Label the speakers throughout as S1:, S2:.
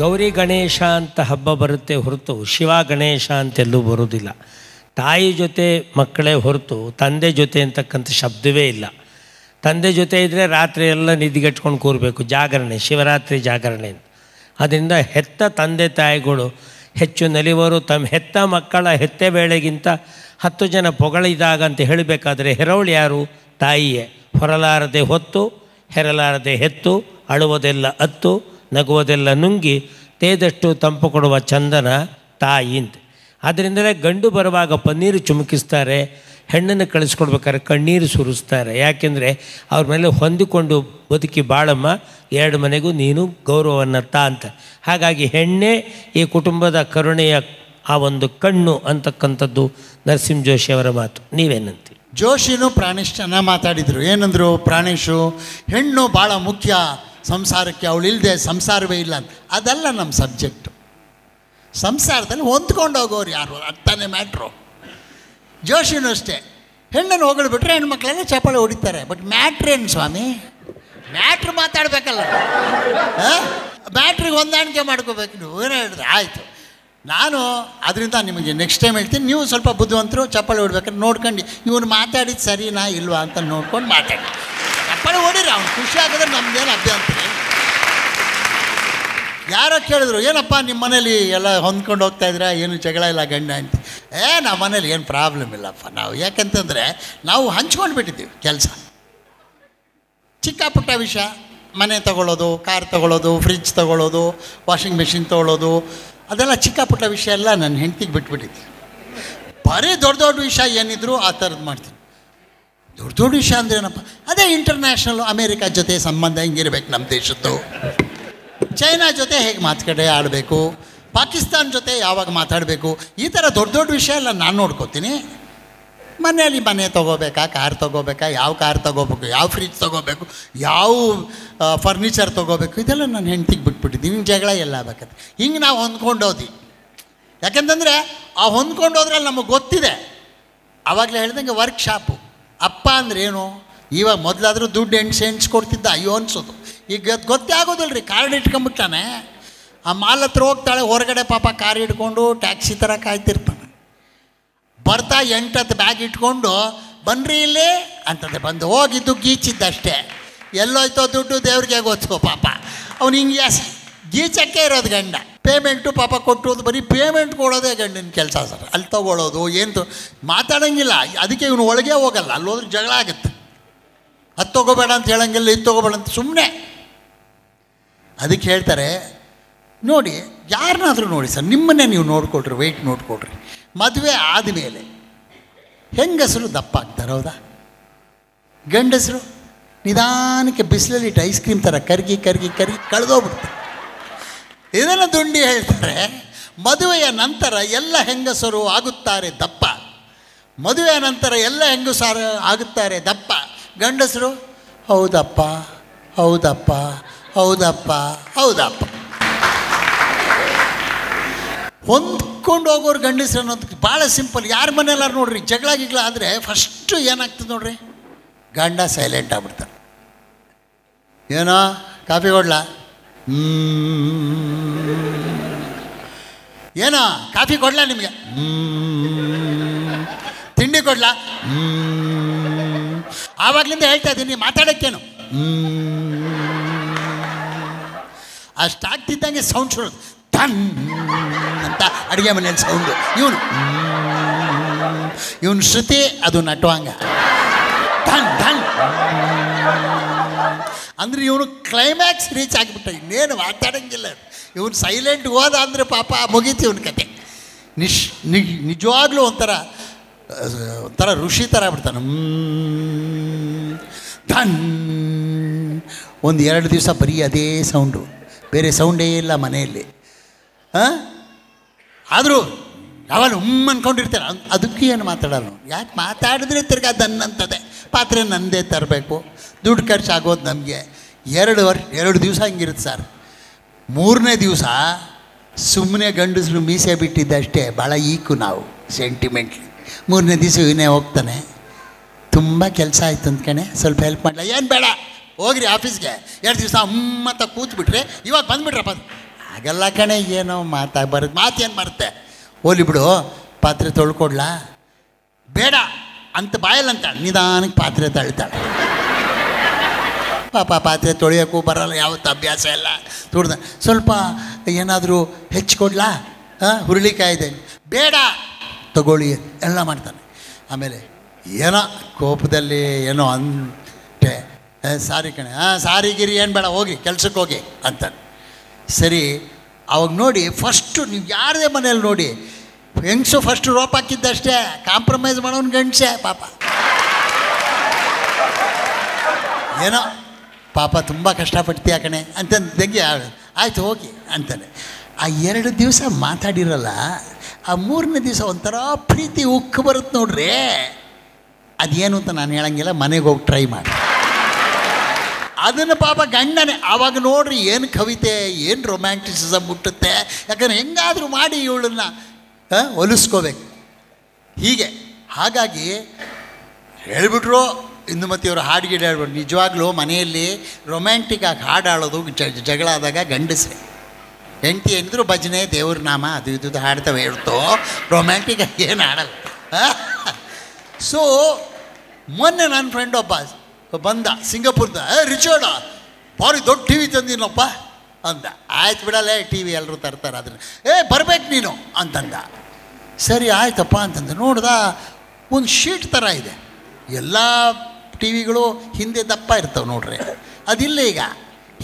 S1: ಗೌರಿ ಗಣೇಶ ಅಂತ ಹಬ್ಬ ಬರುತ್ತೆ ಹೊರತು ಶಿವ ಗಣೇಶ ಅಂತೆಲ್ಲೂ ಬರೋದಿಲ್ಲ ತಾಯಿ ಜೊತೆ ಮಕ್ಕಳೇ ಹೊರತು ತಂದೆ ಜೊತೆ ಅಂತಕ್ಕಂಥ ಶಬ್ದವೇ ಇಲ್ಲ ತಂದೆ ಜೊತೆ ಇದ್ದರೆ ರಾತ್ರಿ ಎಲ್ಲ ನಿದ್ದೆಗೆಟ್ಕೊಂಡು ಕೂರಬೇಕು ಜಾಗರಣೆ ಶಿವರಾತ್ರಿ ಜಾಗರಣೆ ಅದರಿಂದ ಹೆತ್ತ ತಂದೆ ತಾಯಿಗಳು ಹೆಚ್ಚು ನಲಿವರು ತಮ್ಮ ಹೆತ್ತ ಮಕ್ಕಳ ಹೆತ್ತೆ ಬೇಳೆಗಿಂತ ಹತ್ತು ಜನ ಪೊಗಳಿದಾಗ ಅಂತ ಹೇಳಬೇಕಾದ್ರೆ ಹೆರವಳು ಯಾರು ತಾಯಿಯೇ ಹೊರಲಾರದೆ ಹೊತ್ತು ಹೆರಲಾರದೆ ಹೆತ್ತು ಅಳುವುದೆಲ್ಲ ಅತ್ತು ನಗುವುದೆಲ್ಲ ನುಂಗಿ ತೇದಷ್ಟು ತಂಪು ಕೊಡುವ ಚಂದನ ಅಂತ ಆದ್ದರಿಂದಲೇ ಗಂಡು ಬರುವಾಗ ಪನ್ನೀರು ಚುಮುಕಿಸ್ತಾರೆ ಹೆಣ್ಣನ್ನು ಕಳಿಸ್ಕೊಡ್ಬೇಕಾದ್ರೆ ಕಣ್ಣೀರು ಸುರಿಸ್ತಾರೆ ಯಾಕೆಂದರೆ ಅವ್ರ ಮೇಲೆ ಹೊಂದಿಕೊಂಡು ಬದುಕಿ ಬಾಳಮ್ಮ ಎರಡು ಮನೆಗೂ ನೀನು ಗೌರವವನ್ನು ತಾ ಅಂತ ಹಾಗಾಗಿ ಹೆಣ್ಣೆ ಈ ಕುಟುಂಬದ ಕರುಣೆಯ ಆ ಒಂದು ಕಣ್ಣು ಅಂತಕ್ಕಂಥದ್ದು ನರಸಿಂಹ ಜೋಶಿ ಅವರ ಮಾತು ನೀವೇನಂತೀವಿ ಜೋಶಿನೂ ಪ್ರಾಣೇಶನ
S2: ಮಾತಾಡಿದರು ಏನಂದರು ಪ್ರಾಣೇಶು ಹೆಣ್ಣು ಭಾಳ ಮುಖ್ಯ ಸಂಸಾರಕ್ಕೆ ಇಲ್ಲದೆ ಸಂಸಾರವೇ ಇಲ್ಲ ಅಂತ ಅದಲ್ಲ ನಮ್ಮ ಸಬ್ಜೆಕ್ಟು ಸಂಸಾರದಲ್ಲಿ ಹೊಂದ್ಕೊಂಡು ಹೋಗೋರು ಯಾರು ಅಂತಾನೆ ಮ್ಯಾಟ್ರು ಜೋಶಿನೂ ಅಷ್ಟೇ ಹೆಣ್ಣನ್ನು ಹೋಗಲು ಬಿಟ್ಟರೆ ಹೆಣ್ಮಕ್ಳೆಲ್ಲ ಚಪ್ಪಾಳೆ ಹೊಡಿತಾರೆ ಬಟ್ ಮ್ಯಾಟ್ರೇನು ಸ್ವಾಮಿ ಮ್ಯಾಟ್ರ್ ಮಾತಾಡಬೇಕಲ್ಲ ಮ್ಯಾಟ್ರಿಗೆ ಹೊಂದಾಣಿಕೆ ಮಾಡ್ಕೋಬೇಕು ನೀವು ಏನೋ ಹೇಳಿದ್ರೆ ಆಯಿತು ನಾನು ಅದರಿಂದ ನಿಮಗೆ ನೆಕ್ಸ್ಟ್ ಟೈಮ್ ಹೇಳ್ತೀನಿ ನೀವು ಸ್ವಲ್ಪ ಬುದ್ಧಿವಂತರು ಚಪ್ಪಾಳೆ ಹೊಡ್ಬೇಕಂತ ನೋಡ್ಕೊಂಡು ಇವನು ಮಾತಾಡಿದ್ದು ಸರಿನಾ ಇಲ್ವಾ ಅಂತ ನೋಡ್ಕೊಂಡು ಮಾತಾಡಿ ಪಳೆ ಹೊಡೀರಿ ಅವ್ನು ಖುಷಿ ಆಗಿದ್ರೆ ನಮ್ದೇನು ಅಭ್ಯಂತರ ಯಾರೋ ಕೇಳಿದ್ರು ಏನಪ್ಪ ನಿಮ್ಮ ಮನೇಲಿ ಎಲ್ಲ ಹೊಂದ್ಕೊಂಡು ಹೋಗ್ತಾ ಇದ್ರೆ ಏನು ಜಗಳ ಇಲ್ಲ ಗಂಡ ಅಂತ ಏ ನಮ್ಮ ಮನೇಲಿ ಏನು ಪ್ರಾಬ್ಲಮ್ ಇಲ್ಲಪ್ಪ ನಾವು ಯಾಕಂತಂದರೆ ನಾವು ಹಂಚ್ಕೊಂಡು ಬಿಟ್ಟಿದ್ದೀವಿ ಕೆಲಸ ಚಿಕ್ಕ ಪುಟ್ಟ ವಿಷಯ ಮನೆ ತಗೊಳ್ಳೋದು ಕಾರ್ ತೊಗೊಳ್ಳೋದು ಫ್ರಿಜ್ ತೊಗೊಳ್ಳೋದು ವಾಷಿಂಗ್ ಮೆಷಿನ್ ತೊಗೊಳ್ಳೋದು ಅದೆಲ್ಲ ಚಿಕ್ಕ ಪುಟ್ಟ ವಿಷಯ ಎಲ್ಲ ನನ್ನ ಹೆಂಡ್ತಿಗೆ ಬಿಟ್ಬಿಟ್ಟಿದ್ದೆ ಬರೀ ದೊಡ್ಡ ದೊಡ್ಡ ವಿಷಯ ಏನಿದ್ರು ಆ ಥರದ್ದು ಮಾಡ್ತೀನಿ ದೊಡ್ಡ ದೊಡ್ಡ ವಿಷಯ ಅಂದ್ರೆ ಏನಪ್ಪ ಅದೇ ಇಂಟರ್ನ್ಯಾಷನಲ್ ಅಮೇರಿಕಾ ಜೊತೆ ಸಂಬಂಧ ಹೆಂಗಿರ್ಬೇಕು ನಮ್ಮ ದೇಶದ್ದು ಚೈನಾ ಜೊತೆ ಹೇಗೆ ಮಾತುಕತೆ ಆಡಬೇಕು ಪಾಕಿಸ್ತಾನ್ ಜೊತೆ ಯಾವಾಗ ಮಾತಾಡಬೇಕು ಈ ಥರ ದೊಡ್ಡ ದೊಡ್ಡ ವಿಷಯ ಎಲ್ಲ ನಾನು ನೋಡ್ಕೋತೀನಿ ಮನೆಯಲ್ಲಿ ಮನೆ ತೊಗೋಬೇಕಾ ಕಾರ್ ತೊಗೋಬೇಕಾ ಯಾವ ಕಾರ್ ತೊಗೋಬೇಕು ಯಾವ ಫ್ರಿಜ್ ತೊಗೋಬೇಕು ಯಾವ ಫರ್ನಿಚರ್ ತೊಗೋಬೇಕು ಇದೆಲ್ಲ ನಾನು ಹೆಂಡ್ತಿಗೆ ಬಿಟ್ಬಿಟ್ಟಿದ್ದೀನಿ ಹಿಂಗೆ ಜಗಳ ಎಲ್ಲ ಆಗತ್ತೆ ಹಿಂಗೆ ನಾವು ಹೊಂದ್ಕೊಂಡೋದಿ ಯಾಕೆಂತಂದರೆ ಆ ಹೊಂದ್ಕೊಂಡೋದ್ರಲ್ಲಿ ನಮಗೆ ಗೊತ್ತಿದೆ ಆವಾಗಲೇ ಹೇಳ್ದಂಗೆ ವರ್ಕ್ಶಾಪು ಅಪ್ಪ ಅಂದ್ರೆ ಏನು ಇವಾಗ ಮೊದಲಾದರೂ ದುಡ್ಡು ಎಣ್ಸಿ ಎಣ್ಸಿ ಕೊಡ್ತಿದ್ದ ಅಯ್ಯೋ ಅನ್ಸೋದು ಈಗ ಅದು ಗೊತ್ತೇ ಆಗೋದಿಲ್ಲ ರೀ ಕಾರ್ಡ್ ಇಟ್ಕೊಂಬಿಟ್ಟಾನೆ ಆ ಮಾಲ್ ಹತ್ರ ಹೋಗ್ತಾಳೆ ಹೊರಗಡೆ ಪಾಪ ಕಾರ್ ಇಟ್ಕೊಂಡು ಟ್ಯಾಕ್ಸಿ ಥರ ಕಾಯ್ತಿರ್ತಾನೆ ಬರ್ತಾ ಎಂಟತ್ತು ಬ್ಯಾಗ್ ಇಟ್ಕೊಂಡು ಬನ್ರಿ ಇಲ್ಲಿ ಅಂತಂದ್ರೆ ಬಂದು ಹೋಗಿದ್ದು ಗೀಚಿದ್ದಷ್ಟೇ ಎಲ್ಲೋಯ್ತೋ ದುಡ್ಡು ದೇವ್ರಿಗೆ ಗೊತ್ತು ಪಾಪ ಅವ್ನು ಹಿಂಗೆ ಗೀಚಕ್ಕೆ ಇರೋದು ಗಂಡ ಪೇಮೆಂಟು ಪಾಪ ಕೊಟ್ಟು ಬರೀ ಪೇಮೆಂಟ್ ಕೊಡೋದೇ ಗಂಡಿನ ಕೆಲಸ ಸರ್ ಅಲ್ಲಿ ತೊಗೊಳ್ಳೋದು ಏನು ಮಾತಾಡೋಂಗಿಲ್ಲ ಅದಕ್ಕೆ ಇವನು ಒಳಗೆ ಹೋಗಲ್ಲ ಅಲ್ಲಿ ಹೋದ್ರೆ ಜಗಳ ಆಗುತ್ತೆ ಅದು ತೊಗೋಬೇಡ ಅಂತ ಹೇಳೋಂಗಿಲ್ಲ ಇದು ತೊಗೋಬೇಡ ಅಂತ ಸುಮ್ಮನೆ ಅದಕ್ಕೆ ಹೇಳ್ತಾರೆ ನೋಡಿ ಯಾರನ್ನಾದರೂ ನೋಡಿ ಸರ್ ನಿಮ್ಮನ್ನೇ ನೀವು ನೋಡಿಕೊಡ್ರಿ ವೆಯ್ಟ್ ನೋಡಿಕೊಡ್ರಿ ಮದುವೆ ಆದಮೇಲೆ ಹೆಂಗಸರು ದಪ್ಪ ಆಗ್ತಾರೆ ಹೌದಾ ಗಂಡಸರು ನಿಧಾನಕ್ಕೆ ಬಿಸಿಲಲ್ಲಿಟ್ಟು ಐಸ್ ಕ್ರೀಮ್ ಥರ ಕರ್ಗಿ ಕರ್ಗಿ ಕರ್ಗಿ ಕಳೆದೋಗ್ಬಿಡ್ತಾರೆ ಇದನ್ನು ದುಂಡಿ ಹೇಳ್ತಾರೆ ಮದುವೆಯ ನಂತರ ಎಲ್ಲ ಹೆಂಗಸರು ಆಗುತ್ತಾರೆ ದಪ್ಪ ಮದುವೆಯ ನಂತರ ಎಲ್ಲ ಹೆಂಗಸರು ಆಗುತ್ತಾರೆ ದಪ್ಪ ಗಂಡಸರು ಹೌದಪ್ಪ ಹೌದಪ್ಪ ಹೌದಪ್ಪ ಹೌದಪ್ಪ ಹೊಂದ್ಕೊಂಡು ಹೋಗೋರು ಗಂಡಸರು ಅನ್ನೋದಕ್ಕೆ ಭಾಳ ಸಿಂಪಲ್ ಯಾರ ಮನೆಯಲ್ಲಾರು ನೋಡ್ರಿ ಜಗಳ ಗಿಗಳ ಆದರೆ ಫಸ್ಟು ಏನಾಗ್ತದೆ ನೋಡ್ರಿ ಗಂಡ ಸೈಲೆಂಟ್ ಆಗ್ಬಿಡ್ತಾರೆ ಏನೋ ಕಾಫಿ ಕೊಡ್ಲಾ ಏನೋ ಕಾಫಿ ಕೊಡ್ಲಾ ನಿಮಗೆ ತಿಂಡಿ ಕೊಡ್ಲಾ ಆವಾಗ್ಲಿಂದ ಹೇಳ್ತಾ ಇದ್ದೀನಿ ಮಾತಾಡೋಕ್ಕೇನು ಅಷ್ಟಾಗ್ತಿದ್ದಂಗೆ ಸೌಂಡ್ ಶುರು ತನ್ ಅಂತ ಅಡುಗೆ ಮನೇಲಿ ಸೌಂಡು ಇವನು ಇವನು ಶ್ರುತಿ ಅದು ನಟುವಂಗ ಧನ್ ಧನ್ ಅಂದರೆ ಇವನು ಕ್ಲೈಮ್ಯಾಕ್ಸ್ ರೀಚ್ ಆಗಿಬಿಟ್ಟ ಇನ್ನೇನು ಮಾತಾಡೋಂಗಿಲ್ಲ ಇವನು ಸೈಲೆಂಟ್ ಹೋದ ಅಂದರೆ ಪಾಪ ಮುಗೀತು ಇವನ ಕತೆ ನಿಶ್ ನಿ ನಿಜವಾಗ್ಲೂ ಒಂಥರ ಒಂಥರ ಋಷಿ ಥರ ಬಿಡ್ತಾನೆ ಧನ್ ಒಂದು ಎರಡು ದಿವಸ ಬರೀ ಅದೇ ಸೌಂಡು ಬೇರೆ ಸೌಂಡೇ ಇಲ್ಲ ಮನೆಯಲ್ಲಿ ಹಾಂ ಆದರೂ ಯಾವಾಗ ಹ್ಮ್ ಅಂದ್ಕೊಂಡಿರ್ತಾರೆ ಅದಕ್ಕೆ ಏನು ಮಾತಾಡೋಲ್ಲ ಯಾಕೆ ಮಾತಾಡಿದ್ರೆ ತಿರ್ಗಾ ಅಂತದೆ ಪಾತ್ರೆ ನನ್ನದೇ ತರಬೇಕು ದುಡ್ಡು ಖರ್ಚಾಗೋದು ನಮಗೆ ಎರಡು ವರ್ಷ ಎರಡು ದಿವಸ ಹಿಂಗಿರುತ್ತೆ ಸರ್ ಮೂರನೇ ದಿವಸ ಸುಮ್ಮನೆ ಗಂಡಸರು ಮೀಸೆ ಬಿಟ್ಟಿದ್ದಷ್ಟೇ ಭಾಳ ಈಕು ನಾವು ಸೆಂಟಿಮೆಂಟ್ಲಿ ಮೂರನೇ ದಿವಸ ಇವನೇ ಹೋಗ್ತಾನೆ ತುಂಬ ಕೆಲಸ ಆಯಿತು ಅಂದ್ಕಣೆ ಸ್ವಲ್ಪ ಹೆಲ್ಪ್ ಮಾಡಲ ಏನು ಬೇಡ ಹೋಗ್ರಿ ಆಫೀಸ್ಗೆ ಎರಡು ದಿವಸ ಹಮ್ಮತ್ತ ಕೂತ್ಬಿಟ್ರೆ ಇವಾಗ ಬಂದುಬಿಟ್ರಪ್ಪ ಆಗಲ್ಲ ಕಣೆ ಏನೋ ಮಾತಾ ಬರುತ್ತೆ ಮಾತು ಏನು ಮಾಡುತ್ತೆ ಹೋಲಿ ಬಿಡು ಪಾತ್ರೆ ತೊಳ್ಕೊಡ್ಲಾ ಬೇಡ ಅಂತ ಬಾಯಲ್ಲಂತ ನಿಧಾನಕ್ಕೆ ಪಾತ್ರೆ ತಳ್ತಾಳೆ ಪಾಪ ಪಾತ್ರೆ ತೊಳೆಯೋಕ್ಕೂ ಬರಲ್ಲ ಯಾವತ್ತು ಅಭ್ಯಾಸ ಇಲ್ಲ ತುಡ್ದ ಸ್ವಲ್ಪ ಏನಾದರೂ ಹೆಚ್ಚು ಕೊಡ್ಲಾ ಹಾಂ ಹುರುಳಿಕಾಯಿದೆ ಬೇಡ ತಗೊಳ್ಳಿ ಎಲ್ಲ ಮಾಡ್ತಾನೆ ಆಮೇಲೆ ಏನೋ ಕೋಪದಲ್ಲಿ ಏನೋ ಅಂತೆ ಸಾರಿ ಕಣೆ ಹಾಂ ಸಾರಿ ಗಿರಿ ಏನು ಬೇಡ ಹೋಗಿ ಕೆಲ್ಸಕ್ಕೆ ಹೋಗಿ ಅಂತ ಸರಿ ಅವಾಗ ನೋಡಿ ಫಸ್ಟು ನೀವು ಯಾರದೇ ಮನೇಲಿ ನೋಡಿ ಹೆಂಗ್ಸು ಫಸ್ಟ್ ರೋಪ್ ಹಾಕಿದ್ದಷ್ಟೇ ಕಾಂಪ್ರಮೈಸ್ ಮಾಡೋನು ಗಂಡಸೆ ಪಾಪ ಏನೋ ಪಾಪ ತುಂಬ ಕಷ್ಟಪಡ್ತೀಯ ಕಣೆ ತಂಗಿ ಆಯ್ತು ಹೋಗಿ ಅಂತಾನೆ ಆ ಎರಡು ದಿವಸ ಮಾತಾಡಿರಲ್ಲ ಆ ಮೂರನೇ ದಿವಸ ಒಂಥರ ಪ್ರೀತಿ ಉಕ್ಕು ಬರುತ್ತೆ ನೋಡ್ರಿ ಅದೇನು ಅಂತ ನಾನು ಹೇಳಂಗಿಲ್ಲ ಮನೆಗೆ ಹೋಗಿ ಟ್ರೈ ಮಾಡಿ ಅದನ್ನು ಪಾಪ ಗಂಡನೇ ಆವಾಗ ನೋಡ್ರಿ ಏನು ಕವಿತೆ ಏನು ರೊಮ್ಯಾಂಟಿಸಮ್ ಮುಟ್ಟುತ್ತೆ ಯಾಕಂದರೆ ಹೆಂಗಾದರೂ ಮಾಡಿ ಇವಳನ್ನು ಹೊಲಿಸ್ಕೋಬೇಕು ಹೀಗೆ ಹಾಗಾಗಿ ಹೇಳಿಬಿಟ್ರು ಇಂದುಮತಿಯವರು ಹಾಡು ಗಿಡ ಹೇಳ್ಬೋದು ನಿಜವಾಗ್ಲೂ ಮನೆಯಲ್ಲಿ ರೊಮ್ಯಾಂಟಿಕ್ಕಾಗಿ ಹಾಡು ಜ ಜಗಳ ಆದಾಗ ಗಂಡಸೆ ಹೆಂಡತಿ ಏನಿದ್ರು ಭಜನೆ ದೇವ್ರ ನಾಮ ಅದು ಇದು ಹಾಡ್ತವೆ ರೊಮ್ಯಾಂಟಿಕ್ ಆಗಿ ಏನು ಹಾಡಲ್ಲ ಸೊ ಮೊನ್ನೆ ನನ್ನ ಫ್ರೆಂಡ್ ಒಬ್ಬ ಬಂದ ಸಿಂಗಪುರ್ದ ರಿಚರ್ಡ ಭಾರಿ ದೊಡ್ಡ ಟಿ ವಿ ತಂದಿನಪ್ಪ ಅಂದ ಆಯ್ತು ಬಿಡಲ್ಲ ಟಿ ವಿ ಎಲ್ಲರೂ ತರ್ತಾರೆ ಅದನ್ನು ಏ ಬರ್ಬೇಕು ನೀನು ಅಂತಂದ ಸರಿ ಆಯ್ತಪ್ಪ ಅಂತಂದು ನೋಡ್ದ ಒಂದು ಶೀಟ್ ಥರ ಇದೆ ಎಲ್ಲ ಟಿ ವಿಗಳು ಹಿಂದೆ ದಪ್ಪ ಇರ್ತವೆ ನೋಡ್ರಿ ಅದಿಲ್ಲ ಈಗ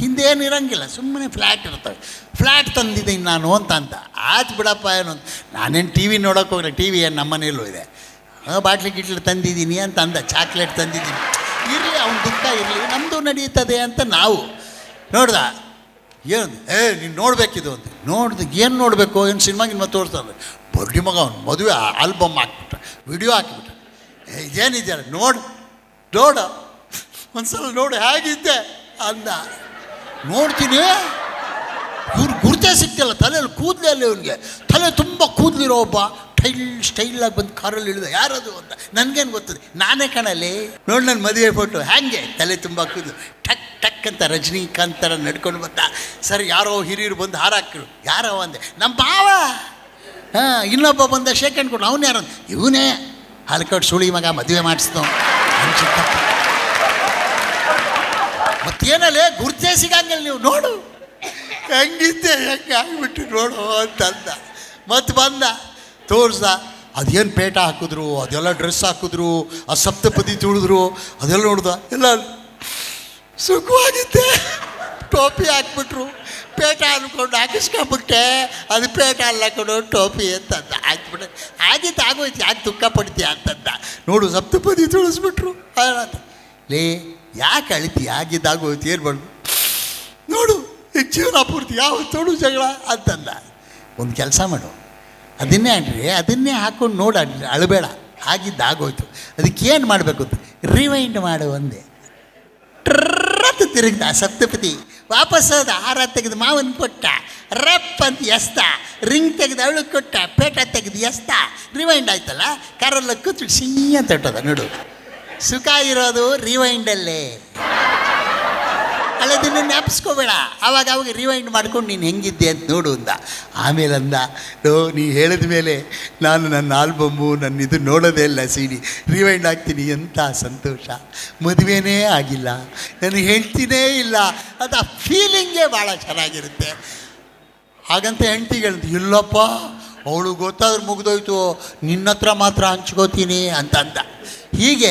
S2: ಹಿಂದೆ ಏನು ಇರಂಗಿಲ್ಲ ಸುಮ್ಮನೆ ಫ್ಲ್ಯಾಟ್ ಇರ್ತವೆ ಫ್ಲ್ಯಾಟ್ ತಂದಿದ್ದೀನಿ ನಾನು ಅಂತ ಅಂತ ಆಯ್ತು ಬಿಡಪ್ಪ ಏನು ಅಂತ ನಾನೇನು ಟಿ ವಿ ನೋಡೋಕೆ ಹೋಗ್ರೆ ಟಿ ವಿ ಏನು ನಮ್ಮನೇಲೂ ಇದೆ ಬಾಟ್ಲಿ ಗಿಟ್ಲಿ ತಂದಿದ್ದೀನಿ ಅಂತ ಅಂದ ಚಾಕ್ಲೇಟ್ ತಂದಿದ್ದೀನಿ ಇರಲಿ ಅವ್ನು ದುಃಖ ಇರಲಿ ನಮ್ಮದು ನಡೀತದೆ ಅಂತ ನಾವು ನೋಡ್ದ ಏನು ಏ ನೀನು ನೋಡಬೇಕಿದು ಅಂತ ನೋಡ್ದು ಏನು ನೋಡಬೇಕು ಏನು ಸಿನಿಮಾ ಗಿನ್ಮ ತೋರಿಸ್ತಾರೆ ಬರ್ಡಿ ಮಗ ಅವ್ನು ಮದುವೆ ಆಲ್ಬಮ್ ಹಾಕ್ಬಿಟ್ರೆ ವಿಡಿಯೋ ಹಾಕಿಬಿಟ್ರೆ ಏನಿದೆಯಲ್ಲ ನೋಡಿ ನೋಡ ಒಂದ್ಸಲ ನೋಡು ಹೇಗಿದ್ದೆ ಅಂದ ನೋಡ್ತೀನಿ ಇವ್ರು ಗುರುತೇ ಸಿಕ್ತಿಲ್ಲ ತಲೆಯಲ್ಲಿ ಕೂದಲೇ ಅಲ್ಲಿ ಇವನಿಗೆ ತಲೆ ತುಂಬ ಕೂದಲಿರೋ ಒಬ್ಬ ಸ್ಟೈಲ್ ಸ್ಟೈಲಾಗಿ ಬಂದು ಕಾರಲ್ಲಿ ಇಳಿದ ಯಾರದು ಅಂತ ನನಗೇನು ಗೊತ್ತದೆ ನಾನೇ ಕಣಲ್ಲಿ ನೋಡಿ ನನ್ನ ಮದುವೆ ಫೋಟೋ ಹ್ಯಾಂಗೆ ತಲೆ ತುಂಬ ಕೂದಲು ಠಕ್ ಟಕ್ ಅಂತ ರಜನಿಕಾಂತ್ ಥರ ನಡ್ಕೊಂಡು ಬಂದ ಸರ್ ಯಾರೋ ಹಿರಿಯರು ಬಂದು ಹಾರಾಕಿರು ಯಾರೋ ಅಂದೆ ನಮ್ಮ ಭಾವ ಹಾಂ ಇನ್ನೊಬ್ಬ ಬಂದ ಶೇಖಂಡ್ ಕೊಡು ಅವನು ಯಾರು ಇವನೇ ಹಾಲ್ಕಟ್ಟು ಸುಳಿ ಮಗ ಮದುವೆ ಮಾಡಿಸ್ತು ಮತ್ತೇನಲ್ಲೇ ಗುರ್ತೇ ಸಿಗಂಗಿಲ್ಲ ನೀವು ನೋಡು ಹೆಂಗಿದ್ದೆ ಹೆಂಗೆ ಆಗ್ಬಿಟ್ಟು ನೋಡು ಅಂತಂದ ಮತ್ತು ಬಂದ ತೋರಿಸ್ದ ಅದೇನು ಪೇಟ ಹಾಕಿದ್ರು ಅದೆಲ್ಲ ಡ್ರೆಸ್ ಹಾಕಿದ್ರು ಆ ಸಪ್ತಪದಿ ತುಳಿದ್ರು ಅದೆಲ್ಲ ನೋಡ್ದ ಎಲ್ಲ ಸುಖವಾಗಿದ್ದೆ ಟೋಪಿ ಹಾಕ್ಬಿಟ್ರು ಪೇಟ ಅಂದ್ಕೊಂಡು ಹಾಕಿಸ್ಕೊಂಬಿಟ್ಟೆ ಅದು ಪೇಟ ಅಲ್ಲ ಕೊಡೋ ಟೋಪಿ ಅಂತಂದ ಆಯ್ತು ಆಗಿತ್ತು ಆಗೋಯ್ತು ಯಾಕೆ ದುಃಖ ಪಡ್ತೀಯ ಅಂತಂದ ನೋಡು ಸಪ್ತಪದಿ ತುಳಿಸ್ಬಿಟ್ರು ಲೇ ಯಾಕೆ ಅಳಿತಿ ಆಗಿದ್ದಾಗೋಯ್ತು ಏನು ಮಾಡ್ಬೇಕು ನೋಡು ಜೀವನ ಪೂರ್ತಿ ಯಾವ ತುಳು ಜಗಳ ಅಂತಂದ ಒಂದು ಕೆಲಸ ಮಾಡು ಅದನ್ನೇ ಅಂಡ್ರಿ ಅದನ್ನೇ ಹಾಕ್ಕೊಂಡು ನೋಡ ಅಳಬೇಡ ಅದಕ್ಕೆ ಅದಕ್ಕೇನು ಮಾಡಬೇಕು ರಿವೈಂಡ್ ಮಾಡು ಒಂದೇ ಟ್ರತ್ ತಿರುಗಿದ ಸಪ್ತಪತಿ ವಾಪಸ್ ಹೋದ ಹಾರ ತೆಗೆದು ಮಾವನ್ ಕೊಟ್ಟ ರಪ್ ಅಂತ ಎಸ್ತ ರಿಂಗ್ ತೆಗೆದು ಅಳು ಕೊಟ್ಟ ಪೇಟ ತೆಗೆದು ಎಸ್ತ ರಿವೈಂಡ್ ಆಯ್ತಲ್ಲ ಕರಲ್ಲ ಕೂತ್ಬಿಟ್ಟು ಸಿಹಿ ಅಂತ ಇಟ್ಟದ ನೋಡು ಸುಖ ಇರೋದು ರಿವೈಂಡಲ್ಲೇ ಹಳೆದನ್ನು ಜ್ಞಾಪಿಸ್ಕೋಬೇಡ ಆವಾಗ ಅವಾಗ ರಿವೈಂಡ್ ಮಾಡ್ಕೊಂಡು ನೀನು ಹೆಂಗಿದ್ದೆ ಅಂತ ನೋಡು ಅಂದ ಆಮೇಲೆ ಅಂದ ನೋ ನೀ ಹೇಳಿದ ಮೇಲೆ ನಾನು ನನ್ನ ಆಲ್ಬಮ್ಮು ನನ್ನ ಇದು ನೋಡೋದೇ ಇಲ್ಲ ಸಿಡಿ ರಿವೈಂಡ್ ಆಗ್ತೀನಿ ಎಂಥ ಸಂತೋಷ ಮದುವೆನೇ ಆಗಿಲ್ಲ ನಾನು ಹೇಳ್ತೀನೇ ಇಲ್ಲ ಅದು ಆ ಫೀಲಿಂಗೇ ಭಾಳ ಚೆನ್ನಾಗಿರುತ್ತೆ ಹಾಗಂತ ಹೆಂಡ್ತಿಗಳಂತ ಇಲ್ಲಪ್ಪ ಅವಳು ಗೊತ್ತಾದ್ರೂ ಮುಗಿದೋಯ್ತು ನಿನ್ನ ಹತ್ರ ಮಾತ್ರ ಹಂಚ್ಕೋತೀನಿ ಅಂತ ಅಂದ ಹೀಗೆ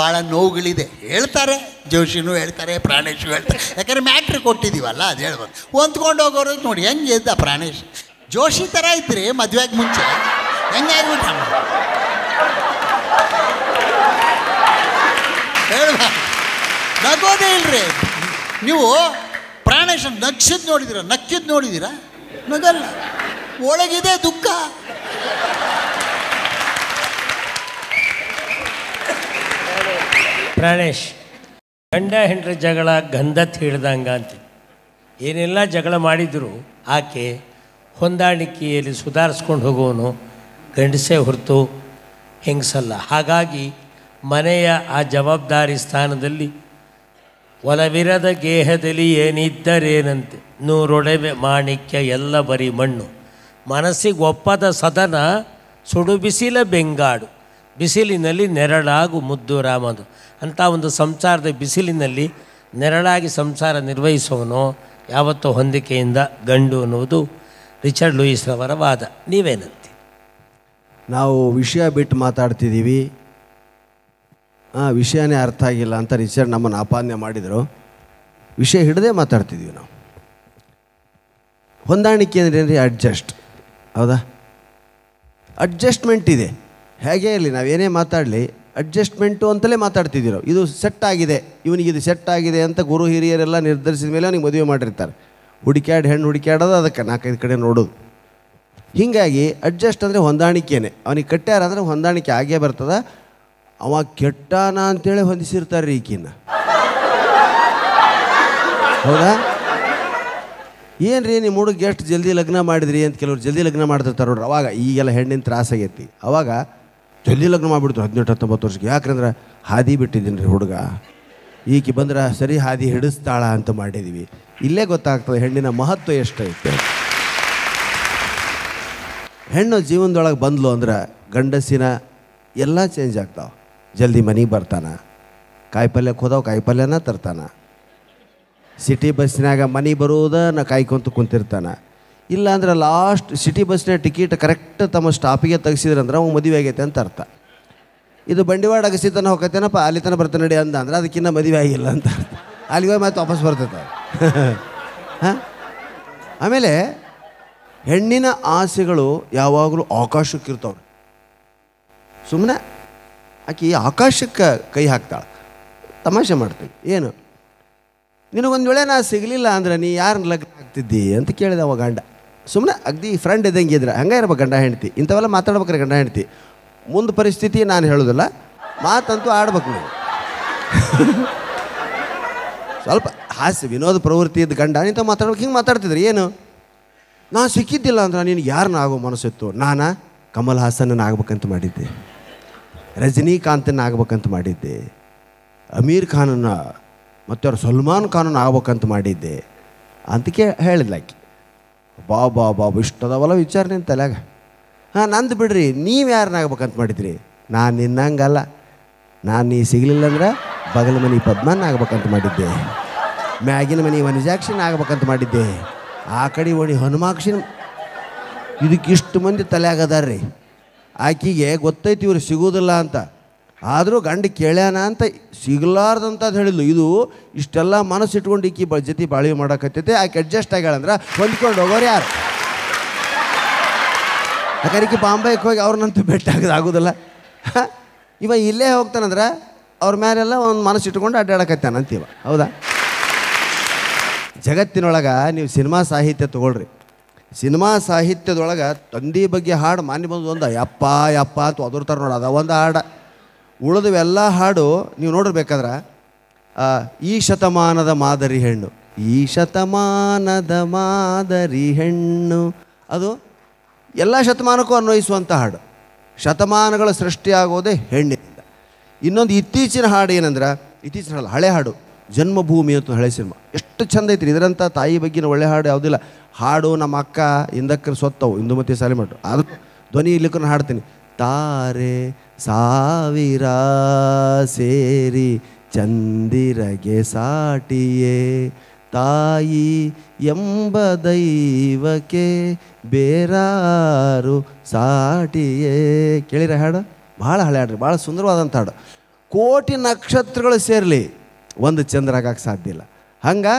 S2: ಭಾಳ ನೋವುಗಳಿದೆ ಹೇಳ್ತಾರೆ ಜೋಶಿನೂ ಹೇಳ್ತಾರೆ ಪ್ರಾಣೇಶು ಹೇಳ್ತಾರೆ ಯಾಕಂದರೆ ಮ್ಯಾಟ್ರಿ ಕೊಟ್ಟಿದ್ದೀವಲ್ಲ ಅದು ಹೇಳ್ಬೋದು ಹೊಂದ್ಕೊಂಡು ಹೋಗೋರು ನೋಡಿ ಹೆಂಗೆ ಇದ್ದ ಪ್ರಾಣೇಶ್ ಜೋಶಿ ಥರ ಇದ್ರಿ ಮದುವೆಗೆ ಮುಂಚೆ ಹೆಂಗೆ ಆಗ್ಬಿಟ್ಟ ಹೇಳ್ಬಾ ನಗೋದೇ ಇಲ್ರಿ ನೀವು ಪ್ರಾಣೇಶ ನಗ್ಸಿದ್ ನೋಡಿದಿರ ನಕ್ಕಿದ್ ನೋಡಿದ್ದೀರಾ ನಗಲ್ಲ ಒಳಗಿದೆ ದುಃಖ
S1: ಪ್ರಾಣೇಶ್ ಗಂಡ ಹೆಂಡ್ರ ಜಗಳ ಗಂಧ ಹಿಡ್ದಂಗ ಅಂತ ಏನೆಲ್ಲ ಜಗಳ ಮಾಡಿದರೂ ಆಕೆ ಹೊಂದಾಣಿಕೆಯಲ್ಲಿ ಸುಧಾರಿಸ್ಕೊಂಡು ಹೋಗೋನು ಗಂಡಸೇ ಹೊರತು ಹೆಂಗಸಲ್ಲ ಹಾಗಾಗಿ ಮನೆಯ ಆ ಜವಾಬ್ದಾರಿ ಸ್ಥಾನದಲ್ಲಿ ಒಲವಿರದ ಗೇಹದಲ್ಲಿ ಏನಿದ್ದರೇನಂತೆ ನೂರೊಡವೆ ಮಾಣಿಕ್ಯ ಎಲ್ಲ ಬರೀ ಮಣ್ಣು ಮನಸ್ಸಿಗೆ ಒಪ್ಪದ ಸದನ ಸುಡುಬಿಸಿಲ ಬೆಂಗಾಡು ಬಿಸಿಲಿನಲ್ಲಿ ನೆರಳಾಗು ಮುದ್ದು ರಾಮದು ಅಂಥ ಒಂದು ಸಂಸಾರದ ಬಿಸಿಲಿನಲ್ಲಿ ನೆರಳಾಗಿ ಸಂಸಾರ ನಿರ್ವಹಿಸುವನು ಯಾವತ್ತೂ ಹೊಂದಿಕೆಯಿಂದ ಗಂಡು ಅನ್ನುವುದು ರಿಚರ್ಡ್ ಲೂಯಿಸ್ ಲೂಯಿಸ್ರವರ ವಾದ ನೀವೇನಂತೆ
S3: ನಾವು ವಿಷಯ ಬಿಟ್ಟು ಮಾತಾಡ್ತಿದ್ದೀವಿ ಹಾಂ ವಿಷಯನೇ ಅರ್ಥ ಆಗಿಲ್ಲ ಅಂತ ರಿಚರ್ಡ್ ನಮ್ಮನ್ನು ಅಪಾನ್ಯ ಮಾಡಿದರು ವಿಷಯ ಹಿಡದೆ ಮಾತಾಡ್ತಿದ್ದೀವಿ ನಾವು ಹೊಂದಾಣಿಕೆ ಅಂದರೆ ಅಡ್ಜಸ್ಟ್ ಹೌದಾ ಅಡ್ಜಸ್ಟ್ಮೆಂಟ್ ಇದೆ ಹೇಗೆ ಇರಲಿ ನಾವೇನೇ ಮಾತಾಡಲಿ ಅಡ್ಜಸ್ಟ್ಮೆಂಟು ಅಂತಲೇ ಮಾತಾಡ್ತಿದ್ದೀರೋ ಇದು ಸೆಟ್ ಆಗಿದೆ ಇವನಿಗೆ ಇದು ಸೆಟ್ ಆಗಿದೆ ಅಂತ ಗುರು ಹಿರಿಯರೆಲ್ಲ ನಿರ್ಧರಿಸಿದ ಮೇಲೆ ಅವನಿಗೆ ಮದುವೆ ಮಾಡಿರ್ತಾರೆ ಹುಡುಕ್ಯಾಡ್ ಹೆಣ್ಣು ಹುಡುಕ್ಯಾಡೋದು ಅದಕ್ಕೆ ನಾಲ್ಕೈದು ಕಡೆ ನೋಡೋದು ಹೀಗಾಗಿ ಅಡ್ಜಸ್ಟ್ ಅಂದರೆ ಹೊಂದಾಣಿಕೆನೇ ಅವನಿಗೆ ಕಟ್ಟ್ಯಾರ ಅಂದರೆ ಹೊಂದಾಣಿಕೆ ಆಗೇ ಬರ್ತದ ಅವ ಕೆಟ್ಟಾನ ಅಂತೇಳಿ ಹೊಂದಿಸಿರ್ತಾರೆ ಈಕಿನ ಹೌದಾ ಏನು ರೀ ನಿಮ್ಮ ಹುಡುಗ ಎಷ್ಟು ಜಲ್ದಿ ಲಗ್ನ ಮಾಡಿದ್ರಿ ಅಂತ ಕೆಲವ್ರು ಜಲ್ದಿ ಲಗ್ನ ಮಾಡ್ತಿರ್ತಾರೆ ನೋಡ್ರಿ ಅವಾಗ ಈಗೆಲ್ಲ ಹೆಣ್ಣಿನ ತ್ರಾಸಾಗೈತಿ ಅವಾಗ ಜಲ್ದಿ ಲಗ್ನ ಮಾಡಿಬಿಡ್ತು ಹದಿನೆಂಟು ಹತ್ತೊಂಬತ್ತು ವರ್ಷಕ್ಕೆ ಯಾಕಂದ್ರೆ ಹಾದಿ ಬಿಟ್ಟಿದ್ದೀನಿ ರೀ ಹುಡುಗ ಈಕೆ ಬಂದ್ರೆ ಸರಿ ಹಾದಿ ಹಿಡಿಸ್ತಾಳ ಅಂತ ಮಾಡಿದ್ದೀವಿ ಇಲ್ಲೇ ಗೊತ್ತಾಗ್ತದೆ ಹೆಣ್ಣಿನ ಮಹತ್ವ ಎಷ್ಟೈತೆ ಹೆಣ್ಣು ಜೀವನದೊಳಗೆ ಬಂದ್ಲು ಅಂದ್ರೆ ಗಂಡಸಿನ ಎಲ್ಲ ಚೇಂಜ್ ಆಗ್ತಾವೆ ಜಲ್ದಿ ಮನೆಗೆ ಬರ್ತಾನೆ ಕಾಯಿ ಪಲ್ಯಕ್ಕೆ ಕಾಯಿಪಲ್ಯನ ಕಾಯಿ ಪಲ್ಯನ ತರ್ತಾನೆ ಸಿಟಿ ಬಸ್ಸಿನಾಗ ಮನೆ ಬರೋದನ್ನ ಕಾಯ್ಕೊಂತ ಕುಂತಿರ್ತಾನೆ ಇಲ್ಲಾಂದ್ರೆ ಲಾಸ್ಟ್ ಸಿಟಿ ಬಸ್ನೇ ಟಿಕೆಟ್ ಕರೆಕ್ಟ್ ತಮ್ಮ ಸ್ಟಾಪಿಗೆ ತೆಗೆಸಿದ್ರಂದ್ರೆ ಅವ್ನು ಮದುವೆ ಆಗೈತೆ ಅಂತ ಅರ್ಥ ಇದು ಬಂಡಿವಾಡ ಅಗಸಿತನ ತನಕ ಹೋಗತ್ತೇನಪ್ಪ ಅಲ್ಲಿ ತನಕ ಬರ್ತಾನೆ ನಡಿ ಅಂದ ಅಂದ್ರೆ ಅದಕ್ಕಿಂತ ಮದುವೆ ಆಗಿಲ್ಲ ಅಂತ ಅಲ್ಲಿಗೆ ಹೋಗಿ ಮತ್ತೆ ವಾಪಸ್ ಬರ್ತೈತೆ ಹಾಂ ಆಮೇಲೆ ಹೆಣ್ಣಿನ ಆಸೆಗಳು ಯಾವಾಗಲೂ ಆಕಾಶಕ್ಕೆ ಇರ್ತವ್ರು ಸುಮ್ಮನೆ ಆಕೆ ಆಕಾಶಕ್ಕೆ ಕೈ ಹಾಕ್ತಾಳೆ ತಮಾಷೆ ಮಾಡ್ತೀವಿ ಏನು ನಿನಗೊಂದು ವೇಳೆ ನಾ ಸಿಗಲಿಲ್ಲ ಅಂದ್ರೆ ನೀ ಯಾರನ್ನ ಲಗ್ನ ಆಗ್ತಿದ್ದಿ ಅಂತ ಕೇಳಿದೆ ಅವ ಗಂಡ ಸುಮ್ಮನೆ ಅಗ್ದಿ ಫ್ರೆಂಡ್ ಇದ್ದಂಗೆ ಇದ್ರೆ ಹಂಗೆ ಇರ್ಬೇಕು ಗಂಡ ಹೆಂಡ್ತಿ ಇಂಥವೆಲ್ಲ ಮಾತಾಡ್ಬೇಕ್ರೆ ಗಂಡ ಹೆಂಡ್ತಿ ಮುಂದೆ ಪರಿಸ್ಥಿತಿ ನಾನು ಹೇಳೋದಿಲ್ಲ ಮಾತಂತೂ ಆಡ್ಬೇಕು ನೀವು ಸ್ವಲ್ಪ ಹಾಸ್ಯ ವಿನೋದ ಪ್ರವೃತ್ತಿ ಇದ್ದ ಗಂಡ ಇಂಥ ಮಾತಾಡ್ಬೇಕು ಹಿಂಗೆ ಮಾತಾಡ್ತಿದ್ರಿ ಏನು ನಾನು ಸಿಕ್ಕಿದ್ದಿಲ್ಲ ಅಂದ್ರೆ ನಿನಗೆ ಯಾರನ್ನ ಆಗೋ ಮನಸ್ಸಿತ್ತು ನಾನು ಕಮಲ್ ಹಾಸನನ್ನು ಆಗ್ಬೇಕಂತ ಮಾಡಿದ್ದೆ ರಜನೀಕಾಂತನ್ನು ಆಗ್ಬೇಕಂತ ಮಾಡಿದ್ದೆ ಅಮೀರ್ ಖಾನನ್ನು ಮತ್ತು ಸಲ್ಮಾನ್ ಖಾನನ್ನು ಆಗ್ಬೇಕಂತ ಮಾಡಿದ್ದೆ ಅಂತ ಅಂತಕ್ಕೆ ಹೇಳಿದ್ಲಾಕಿ ಬಾ ಬಾ ಬಾ ಇಷ್ಟದವಲ್ಲ ವಿಚಾರ ನಿನ್ನ ತಲೆಗ ಹಾಂ ನಂದು ಬಿಡ್ರಿ ನೀವು ಯಾರನ್ನಾಗಬೇಕಂತ ಮಾಡಿದ್ರಿ ನಾನು ನಿನ್ನಂಗಲ್ಲ ನಾನು ನೀ ಸಿಗಲಿಲ್ಲ ಅಂದ್ರೆ ಬಗಲ ಮನೆ ಪದ್ಮನ್ ಆಗ್ಬೇಕಂತ ಮಾಡಿದ್ದೆ ಮ್ಯಾಗಿನ ಮನೆ ವನಜಾಕ್ಷಿನ ಆಗ್ಬೇಕಂತ ಮಾಡಿದ್ದೆ ಆ ಕಡೆ ಓಣಿ ಹನುಮಾಕ್ಷಿನ ಇದಕ್ಕಿಷ್ಟು ಮಂದಿ ತಲೆ ಆಗದಾರ್ರಿ ಆಕೆಗೆ ಗೊತ್ತೈತಿ ಇವ್ರು ಸಿಗೋದಿಲ್ಲ ಅಂತ ಆದರೂ ಗಂಡ ಕೇಳ್ಯಾನ ಅಂತ ಸಿಗ್ಲಾರ್ದಂಥದ್ದು ಹೇಳಿದ್ಲು ಇದು ಇಷ್ಟೆಲ್ಲ ಮನಸ್ಸು ಇಟ್ಕೊಂಡು ಈಕಿ ಬ ಜೊತೆ ಬಾಳಿ ಮಾಡೋಕತ್ತೈತೆ ಆಕೆ ಅಡ್ಜಸ್ಟ್ ಆಗ್ಯಾಳಂದ್ರೆ ಹೊಂದ್ಕೊಂಡು ಹೋಗೋರು ಯಾರು ಯಾಕಂದ್ರೆ ಬಾಂಬೆಗೆ ಹೋಗಿ ಅವ್ರನ್ನಂತೂ ಭೇಟಿ ಆಗೋದು ಆಗೋದಿಲ್ಲ ಇವ ಇಲ್ಲೇ ಹೋಗ್ತಾನಂದ್ರೆ ಅವ್ರ ಮೇಲೆಲ್ಲ ಒಂದು ಮನಸ್ಸು ಇಟ್ಕೊಂಡು ಅಡ್ಡಾಡಕತ್ತಾನಂತೀವ ಹೌದಾ ಜಗತ್ತಿನೊಳಗೆ ನೀವು ಸಿನಿಮಾ ಸಾಹಿತ್ಯ ತೊಗೊಳ್ರಿ ಸಿನಿಮಾ ಸಾಹಿತ್ಯದೊಳಗೆ ತಂದಿ ಬಗ್ಗೆ ಹಾಡು ಮಾನ್ಯ ಬಂದು ಒಂದು ಯಪ್ಪ ಯಪ್ಪ ಅಂತ ಅದ್ರ ಥರ ನೋಡೋದ ಒಂದು ಹಾಡು ಉಳಿದವೆಲ್ಲ ಹಾಡು ನೀವು ನೋಡಿರ್ಬೇಕಾದ್ರೆ ಈ ಶತಮಾನದ ಮಾದರಿ ಹೆಣ್ಣು ಈ ಶತಮಾನದ ಮಾದರಿ ಹೆಣ್ಣು ಅದು ಎಲ್ಲ ಶತಮಾನಕ್ಕೂ ಅನ್ವಯಿಸುವಂಥ ಹಾಡು ಶತಮಾನಗಳ ಸೃಷ್ಟಿಯಾಗೋದೇ ಹೆಣ್ಣಿನಿಂದ ಇನ್ನೊಂದು ಇತ್ತೀಚಿನ ಹಾಡು ಏನಂದ್ರೆ ಇತ್ತೀಚಿನ ಹಾಡು ಹಳೆ ಹಾಡು ಜನ್ಮಭೂಮಿ ಅಂತ ಹಳೆ ಸಿನಿಮಾ ಎಷ್ಟು ಚಂದ ಐತ್ರಿ ಇದರಂಥ ತಾಯಿ ಬಗ್ಗಿನ ಒಳ್ಳೆ ಹಾಡು ಯಾವುದಿಲ್ಲ ಹಾಡು ನಮ್ಮ ಅಕ್ಕ ಹಿಂದಕ್ಕರ ಸೊತ್ತವು ಇಂದುಮತಿ ಸಾಲಿಮಠ ಆದರೂ ಧ್ವನಿ ಇಲ್ಲಿಕ್ಕೂ ಹಾಡ್ತೀನಿ ತಾರೆ ಸಾವಿರ ಸೇರಿ ಚಂದಿರಗೆ ಸಾಟಿಯೇ ತಾಯಿ ಎಂಬ ದೈವಕ್ಕೆ ಬೇರಾರು ಸಾಟಿಯೇ ಕೇಳಿರ ಹಾಡು ಭಾಳ ಹಳೆ ಹಾಡ್ರಿ ಭಾಳ ಸುಂದರವಾದಂಥ ಹಾಡು ಕೋಟಿ ನಕ್ಷತ್ರಗಳು ಸೇರಲಿ ಒಂದು ಚಂದ್ರ ಆಗಕ್ಕೆ ಸಾಧ್ಯ ಇಲ್ಲ ಹಂಗೆ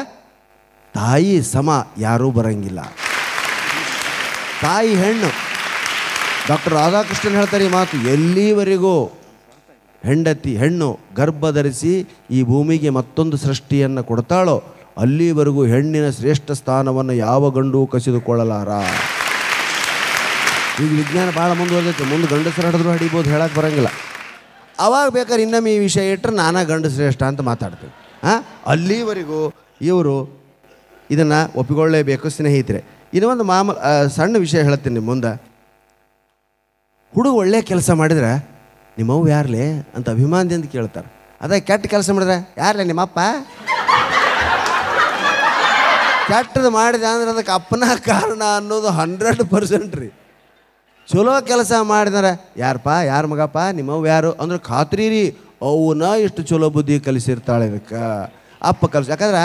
S3: ತಾಯಿ ಸಮ ಯಾರೂ ಬರಂಗಿಲ್ಲ ತಾಯಿ ಹೆಣ್ಣು ಡಾಕ್ಟರ್ ರಾಧಾಕೃಷ್ಣನ್ ಹೇಳ್ತಾರೆ ಈ ಮಾತು ಎಲ್ಲಿವರೆಗೂ ಹೆಂಡತಿ ಹೆಣ್ಣು ಗರ್ಭ ಧರಿಸಿ ಈ ಭೂಮಿಗೆ ಮತ್ತೊಂದು ಸೃಷ್ಟಿಯನ್ನು ಕೊಡ್ತಾಳೋ ಅಲ್ಲಿವರೆಗೂ ಹೆಣ್ಣಿನ ಶ್ರೇಷ್ಠ ಸ್ಥಾನವನ್ನು ಯಾವ ಗಂಡು ಕಸಿದುಕೊಳ್ಳಲಾರ ಈಗ ವಿಜ್ಞಾನ ಭಾಳ ಮುಂದುವರೆದೈತೆ ಮುಂದೆ ಗಂಡಸರು ಹಿಡಿದ್ರು ಹಡಿಬೋದು ಹೇಳಕ್ಕೆ ಬರೋಂಗಿಲ್ಲ ಅವಾಗ ಬೇಕಾದ್ರೆ ಇನ್ನೊಮ್ಮೆ ಈ ವಿಷಯ ಇಟ್ಟರೆ ನಾನಾ ಗಂಡು ಶ್ರೇಷ್ಠ ಅಂತ ಮಾತಾಡ್ತೀನಿ ಹಾಂ ಅಲ್ಲಿವರೆಗೂ ಇವರು ಇದನ್ನು ಒಪ್ಪಿಕೊಳ್ಳೇಬೇಕು ಸ್ನೇಹಿತರೆ ಇನ್ನೊಂದು ಮಾಮ ಸಣ್ಣ ವಿಷಯ ಹೇಳ್ತೀನಿ ಮುಂದೆ ಹುಡುಗ ಒಳ್ಳೆ ಕೆಲಸ ಮಾಡಿದ್ರೆ ನಿಮ್ಮವ್ವ ಯಾರ್ಲಿ ಅಂತ ಅಭಿಮಾನದಿಂದ ಕೇಳ್ತಾರೆ ಅದೇ ಕೆಟ್ಟ ಕೆಲಸ ಮಾಡಿದ್ರೆ ಯಾರಲಿ ನಿಮ್ಮಪ್ಪ ಕೆಟ್ಟದು ಮಾಡಿದೆ ಅಂದ್ರೆ ಅದಕ್ಕೆ ಅಪ್ಪನ ಕಾರಣ ಅನ್ನೋದು ಹಂಡ್ರೆಡ್ ಪರ್ಸೆಂಟ್ ರೀ ಚಲೋ ಕೆಲಸ ಮಾಡಿದರೆ ಯಾರಪ್ಪ ಯಾರ ಮಗಪ್ಪ ನಿಮ್ಮವ್ವ ಯಾರು ಅಂದ್ರೆ ಖಾತ್ರಿ ರೀ ಅವನ ಇಷ್ಟು ಚಲೋ ಬುದ್ಧಿ ಕಲಿಸಿರ್ತಾಳೆ ಅದಕ್ಕೆ ಅಪ್ಪ ಕಲಿಸ್ ಯಾಕಂದ್ರೆ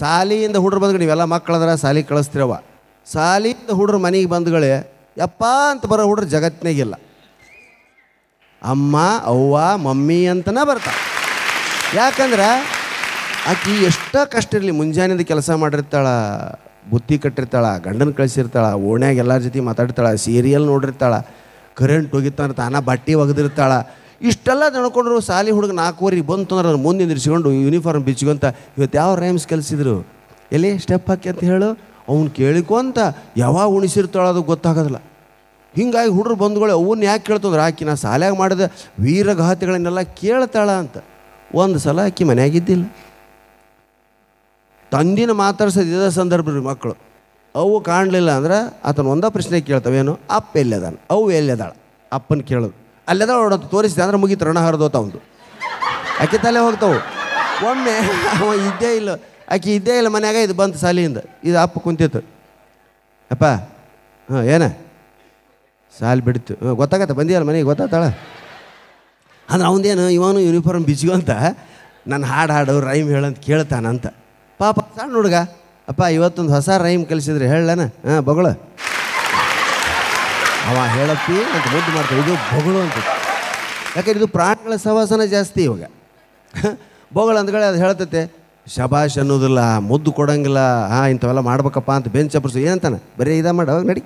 S3: ಸಾಲಿಯಿಂದ ಹುಡ್ರು ಬಂದ್ಗಳು ನೀವೆಲ್ಲ ಮಕ್ಕಳದ್ರ ಸಾಲಿ ಕಳಿಸ್ತಿರವ ಸಾಲಿಯಿಂದ ಹುಡುಗ್ರು ಮನೆಗೆ ಬಂದ್ಗಳೇ ಯಪ್ಪ ಅಂತ ಬರೋ ಹುಡ್ರ ಜಗತ್ತಿನಾಗಿಲ್ಲ ಅಮ್ಮ ಅವ್ವ ಮಮ್ಮಿ ಅಂತನೇ ಬರ್ತಾ ಯಾಕಂದ್ರೆ ಆಕೆ ಎಷ್ಟೋ ಕಷ್ಟ ಇರಲಿ ಮುಂಜಾನೆದ ಕೆಲಸ ಮಾಡಿರ್ತಾಳೆ ಬುತ್ತಿ ಕಟ್ಟಿರ್ತಾಳೆ ಗಂಡನ ಕಳಿಸಿರ್ತಾಳೆ ಓಣ್ಯಾಗ ಎಲ್ಲರ ಜೊತೆ ಮಾತಾಡ್ತಾಳೆ ಸೀರಿಯಲ್ ನೋಡಿರ್ತಾಳೆ ಕರೆಂಟ್ ಹೋಗಿತ್ತಂದ್ರೆ ತಾನ ಬಟ್ಟೆ ಒಗೆದಿರ್ತಾಳೆ ಇಷ್ಟೆಲ್ಲ ನಡ್ಕೊಂಡ್ರು ಸಾಲಿ ಹುಡುಗ ನಾಲ್ಕೂವರೆಗೆ ಬಂತು ಅಂದ್ರೆ ನಾನು ಮುಂದೆ ನಿಂದಿರಿಸಿಕೊಂಡು ಯೂನಿಫಾರ್ಮ್ ಬಿಚ್ಕೊಂತ ಇವತ್ತು ಯಾವ ರೈಮ್ಸ್ ಕಲಿಸಿದ್ರು ಎಲ್ಲಿ ಸ್ಟೆಪ್ ಹಾಕಿ ಅಂತ ಹೇಳು ಅವ್ನು ಕೇಳಿಕೊಂತ ಯಾವಾಗ ಉಣಿಸಿರ್ತಾಳೋ ಅದು ಗೊತ್ತಾಗೋದಿಲ್ಲ ಹಿಂಗಾಗಿ ಹುಡುಗರು ಬಂಧುಗಳು ಅವನ್ನ ಯಾಕೆ ಕೇಳ್ತಂದ್ರೆ ಆಕಿ ನಾ ಸಾಲ್ಯಾಗ ಮಾಡಿದ ವೀರಗಾಥೆಗಳನ್ನೆಲ್ಲ ಕೇಳ್ತಾಳ ಅಂತ ಒಂದು ಸಲ ಆಕಿ ಮನೆಯಾಗಿದ್ದಿಲ್ಲ ತಂದಿನ ಮಾತಾಡ್ಸೋದಿದ್ದ ಸಂದರ್ಭ ಮಕ್ಕಳು ಅವು ಕಾಣಲಿಲ್ಲ ಅಂದ್ರೆ ಆತನ ಒಂದೇ ಪ್ರಶ್ನೆ ಕೇಳ್ತಾವೇನು ಅಪ್ಪ ಎಲ್ಲದಾನ ಅವು ಎಲ್ಲದಾಳ ಅಪ್ಪನ ಕೇಳೋದು ಅಲ್ಲೆದ ಹೊಡೋದು ತೋರಿಸಿದೆ ಅಂದ್ರೆ ಮುಗಿತು ರಣ ಹರಿದೋತ ಅವನು ಆಕೆ ತಲೆ ಹೋಗ್ತಾವು ಒಮ್ಮೆ ಅವ ಇದ್ದೇ ಇಲ್ಲ ಆಕೆ ಇದ್ದೇ ಇಲ್ಲ ಮನೆಯಾಗ ಇದು ಬಂತು ಸಾಲಿಯಿಂದ ಇದು ಅಪ್ಪ ಕುಂತಿತ್ತು ಅಪ್ಪ ಹಾಂ ಏನೇ ಸಾಲು ಬಿಡ್ತು ಗೊತ್ತಾಗತ್ತೆ ಬಂದಿಯಲ್ಲ ಮನೆಗೆ ಗೊತ್ತಾತಾಳೆ ಅಂದ್ರೆ ಅವನೇನು ಇವನು ಯೂನಿಫಾರ್ಮ್ ಅಂತ ನನ್ನ ಹಾಡು ಹಾಡು ರೈಮ್ ಹೇಳಂತ ಕೇಳ್ತಾನಂತ ಪಾಪ ಸಣ್ಣ ಹುಡುಗ ಅಪ್ಪ ಇವತ್ತೊಂದು ಹೊಸ ರೈಮ್ ಕಲಿಸಿದ್ರೆ ಹೇಳಣ ಹಾಂ ಬಗಳ ಅವ ಹೇಳತ್ತಿ ಅಂತ ಮುದ್ದು ಮಾಡ್ತೀವಿ ಇದು ಬೊಗಳು ಅಂತ ಯಾಕಂದ್ರೆ ಇದು ಪ್ರಾಣಿಗಳ ಸವಾಸನ ಜಾಸ್ತಿ ಇವಾಗ ಬೊಗಳ ಅಂದ್ಗಳೇ ಅದು ಹೇಳ್ತೈತೆ ಶಬಾಷ್ ಅನ್ನೋದಿಲ್ಲ ಮುದ್ದು ಕೊಡಂಗಿಲ್ಲ ಹಾಂ ಇಂಥವೆಲ್ಲ ಮಾಡ್ಬೇಕಪ್ಪ ಅಂತ ಬೆಂಚ್ ಅಪ್ರಿಸು ಏನಂತಾನೆ ಬರೀ ಇದ ಮಾಡಿ ನಡಿ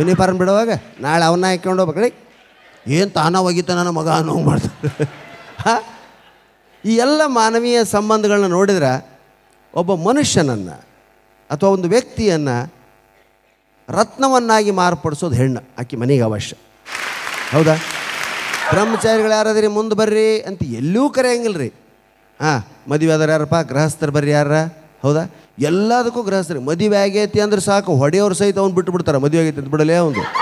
S3: ಯೂನಿಫಾರ್ಮ್ ಬಿಡುವಾಗ ನಾಳೆ ಅವನ್ನ ಹಾಕ್ಕೊಂಡು ಹೋಗ್ಬೇಕಳಿ ಏನು ತಾನ ಹೋಗಿತ್ತ ನನ್ನ ಮಗ ಅನ್ನೋ ಮಾಡ್ತಾರೆ ಹಾಂ ಈ ಎಲ್ಲ ಮಾನವೀಯ ಸಂಬಂಧಗಳನ್ನ ನೋಡಿದ್ರೆ ಒಬ್ಬ ಮನುಷ್ಯನನ್ನು ಅಥವಾ ಒಂದು ವ್ಯಕ್ತಿಯನ್ನು ರತ್ನವನ್ನಾಗಿ ಮಾರ್ಪಡಿಸೋದು ಹೆಣ್ಣು ಆಕೆ ಮನೆಗೆ ಅವಶ್ಯ ಹೌದಾ ಬ್ರಹ್ಮಚಾರಿಗಳು ಯಾರಾದ್ರಿ ಮುಂದೆ ಬರ್ರಿ ಅಂತ ಎಲ್ಲೂ ಕರೆಯಂಗಿಲ್ಲ ರೀ ಹಾಂ ಮದುವೆ ಆದ್ರೆ ಯಾರಪ್ಪ ಗೃಹಸ್ಥರು ಬರ್ರಿ ಯಾರ ಹೌದಾ ಎಲ್ಲದಕ್ಕೂ ಗೃಹಸ್ಥರಿ ಮದುವೆ ಆಗೈತಿ ಅಂದ್ರೆ ಸಾಕು ಹೊಡೆಯವ್ರ ಸಹಿತ ಅವ್ನು ಬಿಟ್ಟು ಬಿಡ್ತಾರೆ ಮದುವೆ ಆಗೈತಿ ಅಂತ ಬಿಡಲೇ ಅವನು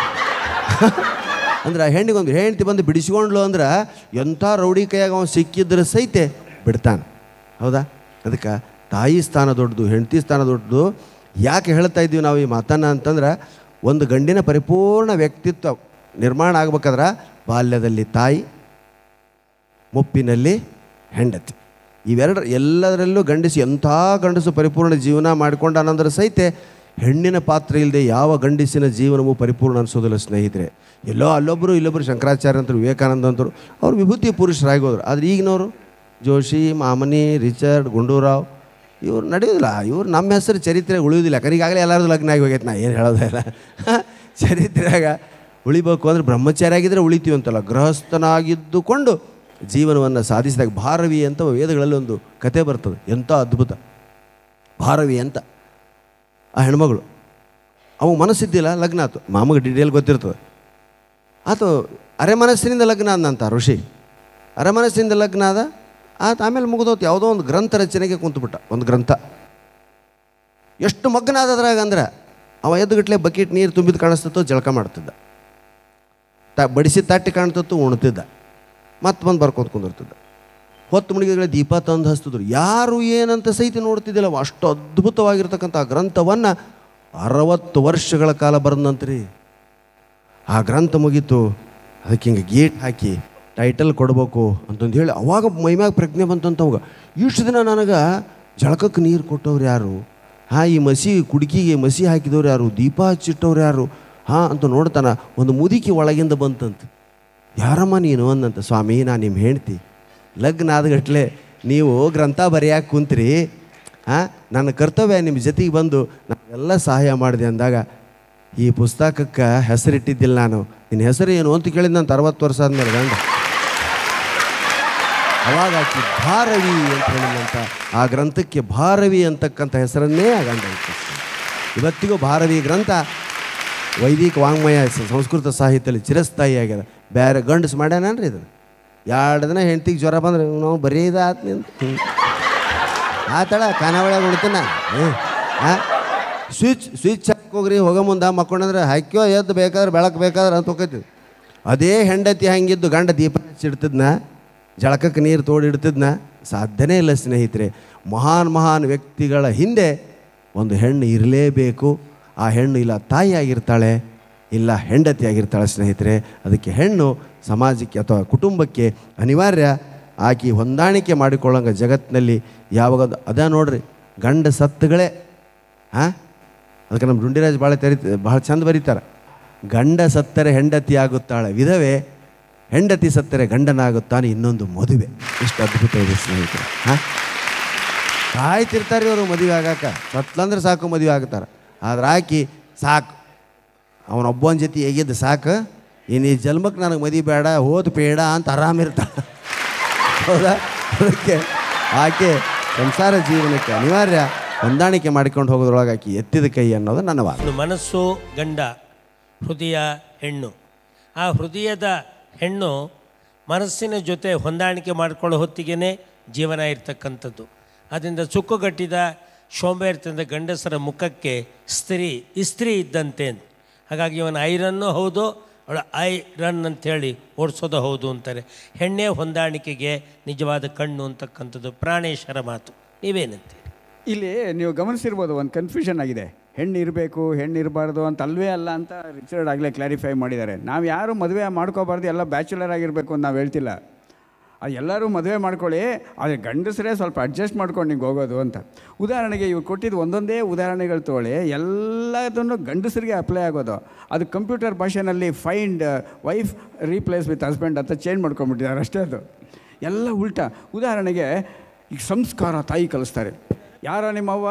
S3: ಅಂದ್ರೆ ಆ ಹೆಣ್ಣಿಗೆ ಒಂದು ಹೆಂಡ್ತಿ ಬಂದು ಬಿಡಿಸಿಕೊಂಡ್ಲು ಅಂದ್ರೆ ಎಂಥ ರೌಡಿ ಕೈಯಾಗ ಅವ್ನು ಸಿಕ್ಕಿದ್ರೆ ಸಹಿತ ಬಿಡ್ತಾನೆ ಹೌದಾ ಅದಕ್ಕೆ ತಾಯಿ ಸ್ಥಾನ ದೊಡ್ಡದು ಹೆಂಡತಿ ಸ್ಥಾನ ದೊಡ್ಡದು ಯಾಕೆ ಹೇಳ್ತಾ ಇದ್ದೀವಿ ನಾವು ಈ ಮಾತನ್ನ ಅಂತಂದ್ರೆ ಒಂದು ಗಂಡಿನ ಪರಿಪೂರ್ಣ ವ್ಯಕ್ತಿತ್ವ ನಿರ್ಮಾಣ ಆಗ್ಬೇಕಾದ್ರೆ ಬಾಲ್ಯದಲ್ಲಿ ತಾಯಿ ಮುಪ್ಪಿನಲ್ಲಿ ಹೆಂಡತಿ ಇವೆರಡು ಎಲ್ಲದರಲ್ಲೂ ಗಂಡಸು ಎಂಥ ಗಂಡಸು ಪರಿಪೂರ್ಣ ಜೀವನ ಅನ್ನೋದ್ರ ಸಹಿತ ಹೆಣ್ಣಿನ ಪಾತ್ರ ಇಲ್ಲದೆ ಯಾವ ಗಂಡಸಿನ ಜೀವನವೂ ಪರಿಪೂರ್ಣ ಅನಿಸೋದಿಲ್ಲ ಸ್ನೇಹಿತರೆ ಎಲ್ಲೋ ಅಲ್ಲೊಬ್ಬರು ಇಲ್ಲೊಬ್ಬರು ಶಂಕರಾಚಾರ್ಯ ಅಂತರು ವಿವೇಕಾನಂದ ಅಂತರು ಅವರು ವಿಭೂತಿ ಪುರುಷರಾಗಿ ಹೋದರು ಆದರೆ ಈಗಿನವರು ಜೋಶಿ ಮಾಮನಿ ರಿಚರ್ಡ್ ಗುಂಡೂರಾವ್ ಇವ್ರು ನಡೆಯೋದಿಲ್ಲ ಇವ್ರು ನಮ್ಮ ಹೆಸರು ಚರಿತ್ರೆ ಉಳಿಯೋದಿಲ್ಲ ಯಾಕಂದ್ರೆ ಈಗಾಗಲೇ ಎಲ್ಲರದು ಲಗ್ನ ಆಗಿ ಹೋಗೈತೆ ನಾ ಏನು ಇಲ್ಲ ಚರಿತ್ರೆಯಾಗ ಉಳಿಬೇಕು ಅಂದರೆ ಬ್ರಹ್ಮಚಾರಿ ಆಗಿದ್ದರೆ ಅಂತಲ್ಲ ಗೃಹಸ್ಥನಾಗಿದ್ದುಕೊಂಡು ಜೀವನವನ್ನು ಸಾಧಿಸಿದಾಗ ಭಾರವಿ ಅಂತ ವೇದಗಳಲ್ಲಿ ಒಂದು ಕತೆ ಬರ್ತದೆ ಎಂಥ ಅದ್ಭುತ ಭಾರವಿ ಅಂತ ಆ ಹೆಣ್ಮಗಳು ಅವು ಮನಸ್ಸಿದ್ದಿಲ್ಲ ಲಗ್ನ ಆತು ಮಾಮಗೆ ಡೀಟೇಲ್ ಗೊತ್ತಿರ್ತದೆ ಆತು ಅರೆ ಮನಸ್ಸಿನಿಂದ ಲಗ್ನ ಅಂದಂತ ಋಷಿ ಅರೆ ಮನಸ್ಸಿನಿಂದ ಲಗ್ನ ಆದ ಆತ ಆಮೇಲೆ ಮುಗಿದೋತು ಯಾವುದೋ ಒಂದು ಗ್ರಂಥ ರಚನೆಗೆ ಕುಂತುಬಿಟ್ಟ ಒಂದು ಗ್ರಂಥ ಎಷ್ಟು ಮಗ್ನ ಆದದ್ರಾಗ ಅಂದ್ರೆ ಅವ ಎದ್ದುಗಟ್ಲೆ ಬಕೆಟ್ ನೀರು ತುಂಬಿದ ಕಾಣಿಸ್ತಿತ್ತು ಜಳಕ ಮಾಡ್ತಿದ್ದ ತ ಬಡಿಸಿ ತಟ್ಟಿ ಕಾಣ್ತತ್ತು ಉಣ್ತಿದ್ದ ಮತ್ತೆ ಬಂದು ಬರ್ಕೊಂತ ಕುಂದಿರ್ತದೆ ಹೊತ್ತು ಮುಳುಗಿದ್ರೆ ದೀಪ ತಂದು ಹಚ್ತಿದ್ರು ಯಾರು ಏನಂತ ಸಹಿತ ನೋಡ್ತಿದ್ದಿಲ್ಲ ಅಷ್ಟು ಅದ್ಭುತವಾಗಿರ್ತಕ್ಕಂಥ ಗ್ರಂಥವನ್ನು ಅರವತ್ತು ವರ್ಷಗಳ ಕಾಲ ಬರೆದಂತ್ರಿ ಆ ಗ್ರಂಥ ಮುಗೀತು ಅದಕ್ಕೆ ಹಿಂಗೆ ಗೇಟ್ ಹಾಕಿ ಟೈಟಲ್ ಕೊಡಬೇಕು ಅಂತಂದು ಹೇಳಿ ಅವಾಗ ಮೈಮ್ಯಾಗ ಪ್ರಜ್ಞೆ ಬಂತಂತವಾಗ ಇಷ್ಟು ದಿನ ನನಗೆ ಜಳಕಕ್ಕೆ ನೀರು ಕೊಟ್ಟವ್ರು ಯಾರು ಹಾಂ ಈ ಮಸಿ ಕುಡುಕಿಗೆ ಮಸಿ ಹಾಕಿದವ್ರು ಯಾರು ದೀಪ ಹಚ್ಚಿಟ್ಟವ್ರು ಯಾರು ಹಾಂ ಅಂತ ನೋಡ್ತಾನೆ ಒಂದು ಮುದಿಕೆ ಒಳಗಿಂದ ಬಂತಂತೆ ಯಾರಮ್ಮ ನೀನು ಅಂದಂತ ಸ್ವಾಮಿ ನಾನು ನಿಮ್ಮ ಹೆಂಡ್ತಿ ಲಗ್ನ ಆದಗಟ್ಲೆ ನೀವು ಗ್ರಂಥ ಬರೆಯಾಕೆ ಕುಂತ್ರಿ ಹಾಂ ನನ್ನ ಕರ್ತವ್ಯ ನಿಮ್ಮ ಜೊತೆಗೆ ಬಂದು ನನಗೆಲ್ಲ ಸಹಾಯ ಮಾಡಿದೆ ಅಂದಾಗ ಈ ಪುಸ್ತಕಕ್ಕೆ ಹೆಸರಿಟ್ಟಿದ್ದಿಲ್ಲ ನಾನು ನಿನ್ನ ಹೆಸರು ಏನು ಅಂತ ಕೇಳಿದ ನಾನು ಅರವತ್ತು ವರ್ಷ ಆದಮೇಲೆ ಗಂಡ ಅವಾಗ ಆಕೆ ಭಾರವಿ ಅಂತ ಹೇಳಿದಂಥ ಆ ಗ್ರಂಥಕ್ಕೆ ಭಾರವಿ ಅಂತಕ್ಕಂಥ ಹೆಸರನ್ನೇ ಆಗಂಡ ಇವತ್ತಿಗೂ ಭಾರವಿ ಗ್ರಂಥ ವೈದಿಕ ವಾಂಗ್ಮಯ ಸಂಸ್ಕೃತ ಸಾಹಿತ್ಯದಲ್ಲಿ ಚಿರಸ್ಥಾಯಿ ಆಗ್ಯದ ಬೇರೆ ಗಂಡಸು ಮಾಡ್ಯಾನನ್ರಿ ಇದನ್ನು ಎರಡು ದಿನ ಹೆಂಡ್ತಿಗೆ ಜ್ವರ ಬಂದ್ರೆ ನಾವು ಬರೀ ಇದು ಆತ್ನಿಂದ ಆತಳ ಖಾನಾವಳಿಯಾಗ ಉಣ್ತೀನ ಹಾಂ ಸ್ವಿಚ್ ಸ್ವಿಚ್ ಹಾಕೋಗ್ರಿ ಹೋಗೋ ಮುಂದೆ ಮಕ್ಕೊಂಡಂದ್ರೆ ಹಾಕ್ಯೋ ಎದ್ದು ಬೇಕಾದ್ರೆ ಬೆಳಕು ಬೇಕಾದ್ರೆ ಅಂತ ಹೋಗ್ತಿದ್ವಿ ಅದೇ ಹೆಂಡತಿ ಹಂಗಿದ್ದು ಗಂಡ ದೀಪ ಹಚ್ಚಿಡ್ತಿದ್ನ ಜಳಕಕ್ಕೆ ನೀರು ತೋಡಿಡ್ತಿದ್ನ ಸಾಧ್ಯನೇ ಇಲ್ಲ ಸ್ನೇಹಿತರೆ ಮಹಾನ್ ಮಹಾನ್ ವ್ಯಕ್ತಿಗಳ ಹಿಂದೆ ಒಂದು ಹೆಣ್ಣು ಇರಲೇಬೇಕು ಆ ಹೆಣ್ಣು ಇಲ್ಲ ತಾಯಿಯಾಗಿರ್ತಾಳೆ ಇಲ್ಲ ಹೆಂಡತಿಯಾಗಿರ್ತಾಳೆ ಸ್ನೇಹಿತರೆ ಅದಕ್ಕೆ ಹೆಣ್ಣು ಸಮಾಜಕ್ಕೆ ಅಥವಾ ಕುಟುಂಬಕ್ಕೆ ಅನಿವಾರ್ಯ ಆಕಿ ಹೊಂದಾಣಿಕೆ ಮಾಡಿಕೊಳ್ಳೋಂಗ ಜಗತ್ತಿನಲ್ಲಿ ಯಾವಾಗ ಅದ ನೋಡ್ರಿ ಗಂಡ ಸತ್ತುಗಳೇ ಹಾಂ ಅದಕ್ಕೆ ನಮ್ಮ ಡುಂಡಿರಾಜ್ ಭಾಳ ತೆರಿ ಭಾಳ ಚಂದ ಬರೀತಾರೆ ಗಂಡ ಸತ್ತರೆ ಹೆಂಡತಿ ಆಗುತ್ತಾಳೆ ವಿಧವೆ ಹೆಂಡತಿ ಸತ್ತರೆ ಗಂಡನಾಗುತ್ತಾನೆ ಇನ್ನೊಂದು ಮದುವೆ ಇಷ್ಟು ಅದ್ಭುತ ಇದೆ ಸ್ನೇಹಿತರೆ ಹಾಂ ಕಾಯ್ತಿರ್ತಾರೆ ಇವರು ಮದುವೆ ಆಗಾಕ ಸತ್ತಂದ್ರೆ ಸಾಕು ಮದುವೆ ಆಗುತ್ತಾರೆ ಆದ್ರೆ ಹಾಕಿ ಸಾಕು ಅವನೊಬ್ಬನ ಜೊತೆ ಹೇಗಿದ್ದು ಸಾಕು ಇನ್ನು ಈ ಜನ್ಮಕ್ಕೆ ನನಗೆ ಮದಿ ಬೇಡ ಓದು ಬೇಡ ಅಂತ ಆರಾಮಿರ್ತಾನೆ ಹೌದಾ ಅದಕ್ಕೆ ಆಕೆ ಸಂಸಾರ ಜೀವನಕ್ಕೆ ಅನಿವಾರ್ಯ ಹೊಂದಾಣಿಕೆ ಮಾಡಿಕೊಂಡು ಹೋಗೋದ್ರೊಳಗೆ ಆಕೆ ಎತ್ತಿದ ಕೈ ಅನ್ನೋದು ನನ್ನ ವಾದ
S1: ಮನಸ್ಸು ಗಂಡ ಹೃದಯ ಹೆಣ್ಣು ಆ ಹೃದಯದ ಹೆಣ್ಣು ಮನಸ್ಸಿನ ಜೊತೆ ಹೊಂದಾಣಿಕೆ ಮಾಡಿಕೊಳ್ಳೋ ಹೊತ್ತಿಗೆ ಜೀವನ ಇರ್ತಕ್ಕಂಥದ್ದು ಅದರಿಂದ ಚುಕ್ಕುಗಟ್ಟಿದ ಸೋಂಬೇರ್ತಂದ ಗಂಡಸರ ಮುಖಕ್ಕೆ ಸ್ತ್ರೀ ಇಸ್ತ್ರೀ ಇದ್ದಂತೆ ಅಂತ ಹಾಗಾಗಿ ಇವನು ಐರನ್ನು ಹೌದು ಅವಳು ಐ ರನ್ ಅಂಥೇಳಿ ಓಡಿಸೋದು ಹೌದು ಅಂತಾರೆ ಹೆಣ್ಣೆ ಹೊಂದಾಣಿಕೆಗೆ ನಿಜವಾದ ಕಣ್ಣು ಅಂತಕ್ಕಂಥದ್ದು ಪ್ರಾಣೇಶ್ವರ ಮಾತು ನೀವೇನಂತೆ
S4: ಇಲ್ಲಿ ನೀವು ಗಮನಿಸಿರ್ಬೋದು ಒಂದು ಕನ್ಫ್ಯೂಷನ್ ಆಗಿದೆ ಹೆಣ್ಣು ಇರಬೇಕು ಹೆಣ್ಣು ಇರಬಾರ್ದು ಅಂತ ಅಲ್ವೇ ಅಲ್ಲ ಅಂತ ರಿಚರ್ಡ್ ಆಗಲೇ ಕ್ಲಾರಿಫೈ ಮಾಡಿದ್ದಾರೆ ನಾವು ಯಾರು ಮದುವೆ ಮಾಡ್ಕೋಬಾರ್ದು ಎಲ್ಲ ಬ್ಯಾಚುಲರ್ ಆಗಿರಬೇಕು ಅಂತ ನಾವು ಹೇಳ್ತಿಲ್ಲ ಎಲ್ಲರೂ ಮದುವೆ ಮಾಡ್ಕೊಳ್ಳಿ ಆದರೆ ಗಂಡಸರೇ ಸ್ವಲ್ಪ ಅಡ್ಜಸ್ಟ್ ಮಾಡ್ಕೊಂಡು ನಿಂಗೆ ಹೋಗೋದು ಅಂತ ಉದಾಹರಣೆಗೆ ಇವ್ರು ಕೊಟ್ಟಿದ್ದು ಒಂದೊಂದೇ ಉದಾಹರಣೆಗಳು ತೊಗೊಳ್ಳಿ ಎಲ್ಲದನ್ನು ಗಂಡಸರಿಗೆ ಅಪ್ಲೈ ಆಗೋದು ಅದು ಕಂಪ್ಯೂಟರ್ ಭಾಷೆನಲ್ಲಿ find wife replace with husband ಅಂತ ಚೇಂಜ್ ಮಾಡ್ಕೊಂಡ್ಬಿಟ್ಟಿದ್ದಾರೆ ಅಷ್ಟೇ ಅದು ಎಲ್ಲ ಉಲ್ಟಾ ಉದಾಹರಣೆಗೆ ಈಗ ಸಂಸ್ಕಾರ ತಾಯಿ ಕಲಿಸ್ತಾರೆ ಯಾರ ನಿಮ್ಮವ್ವ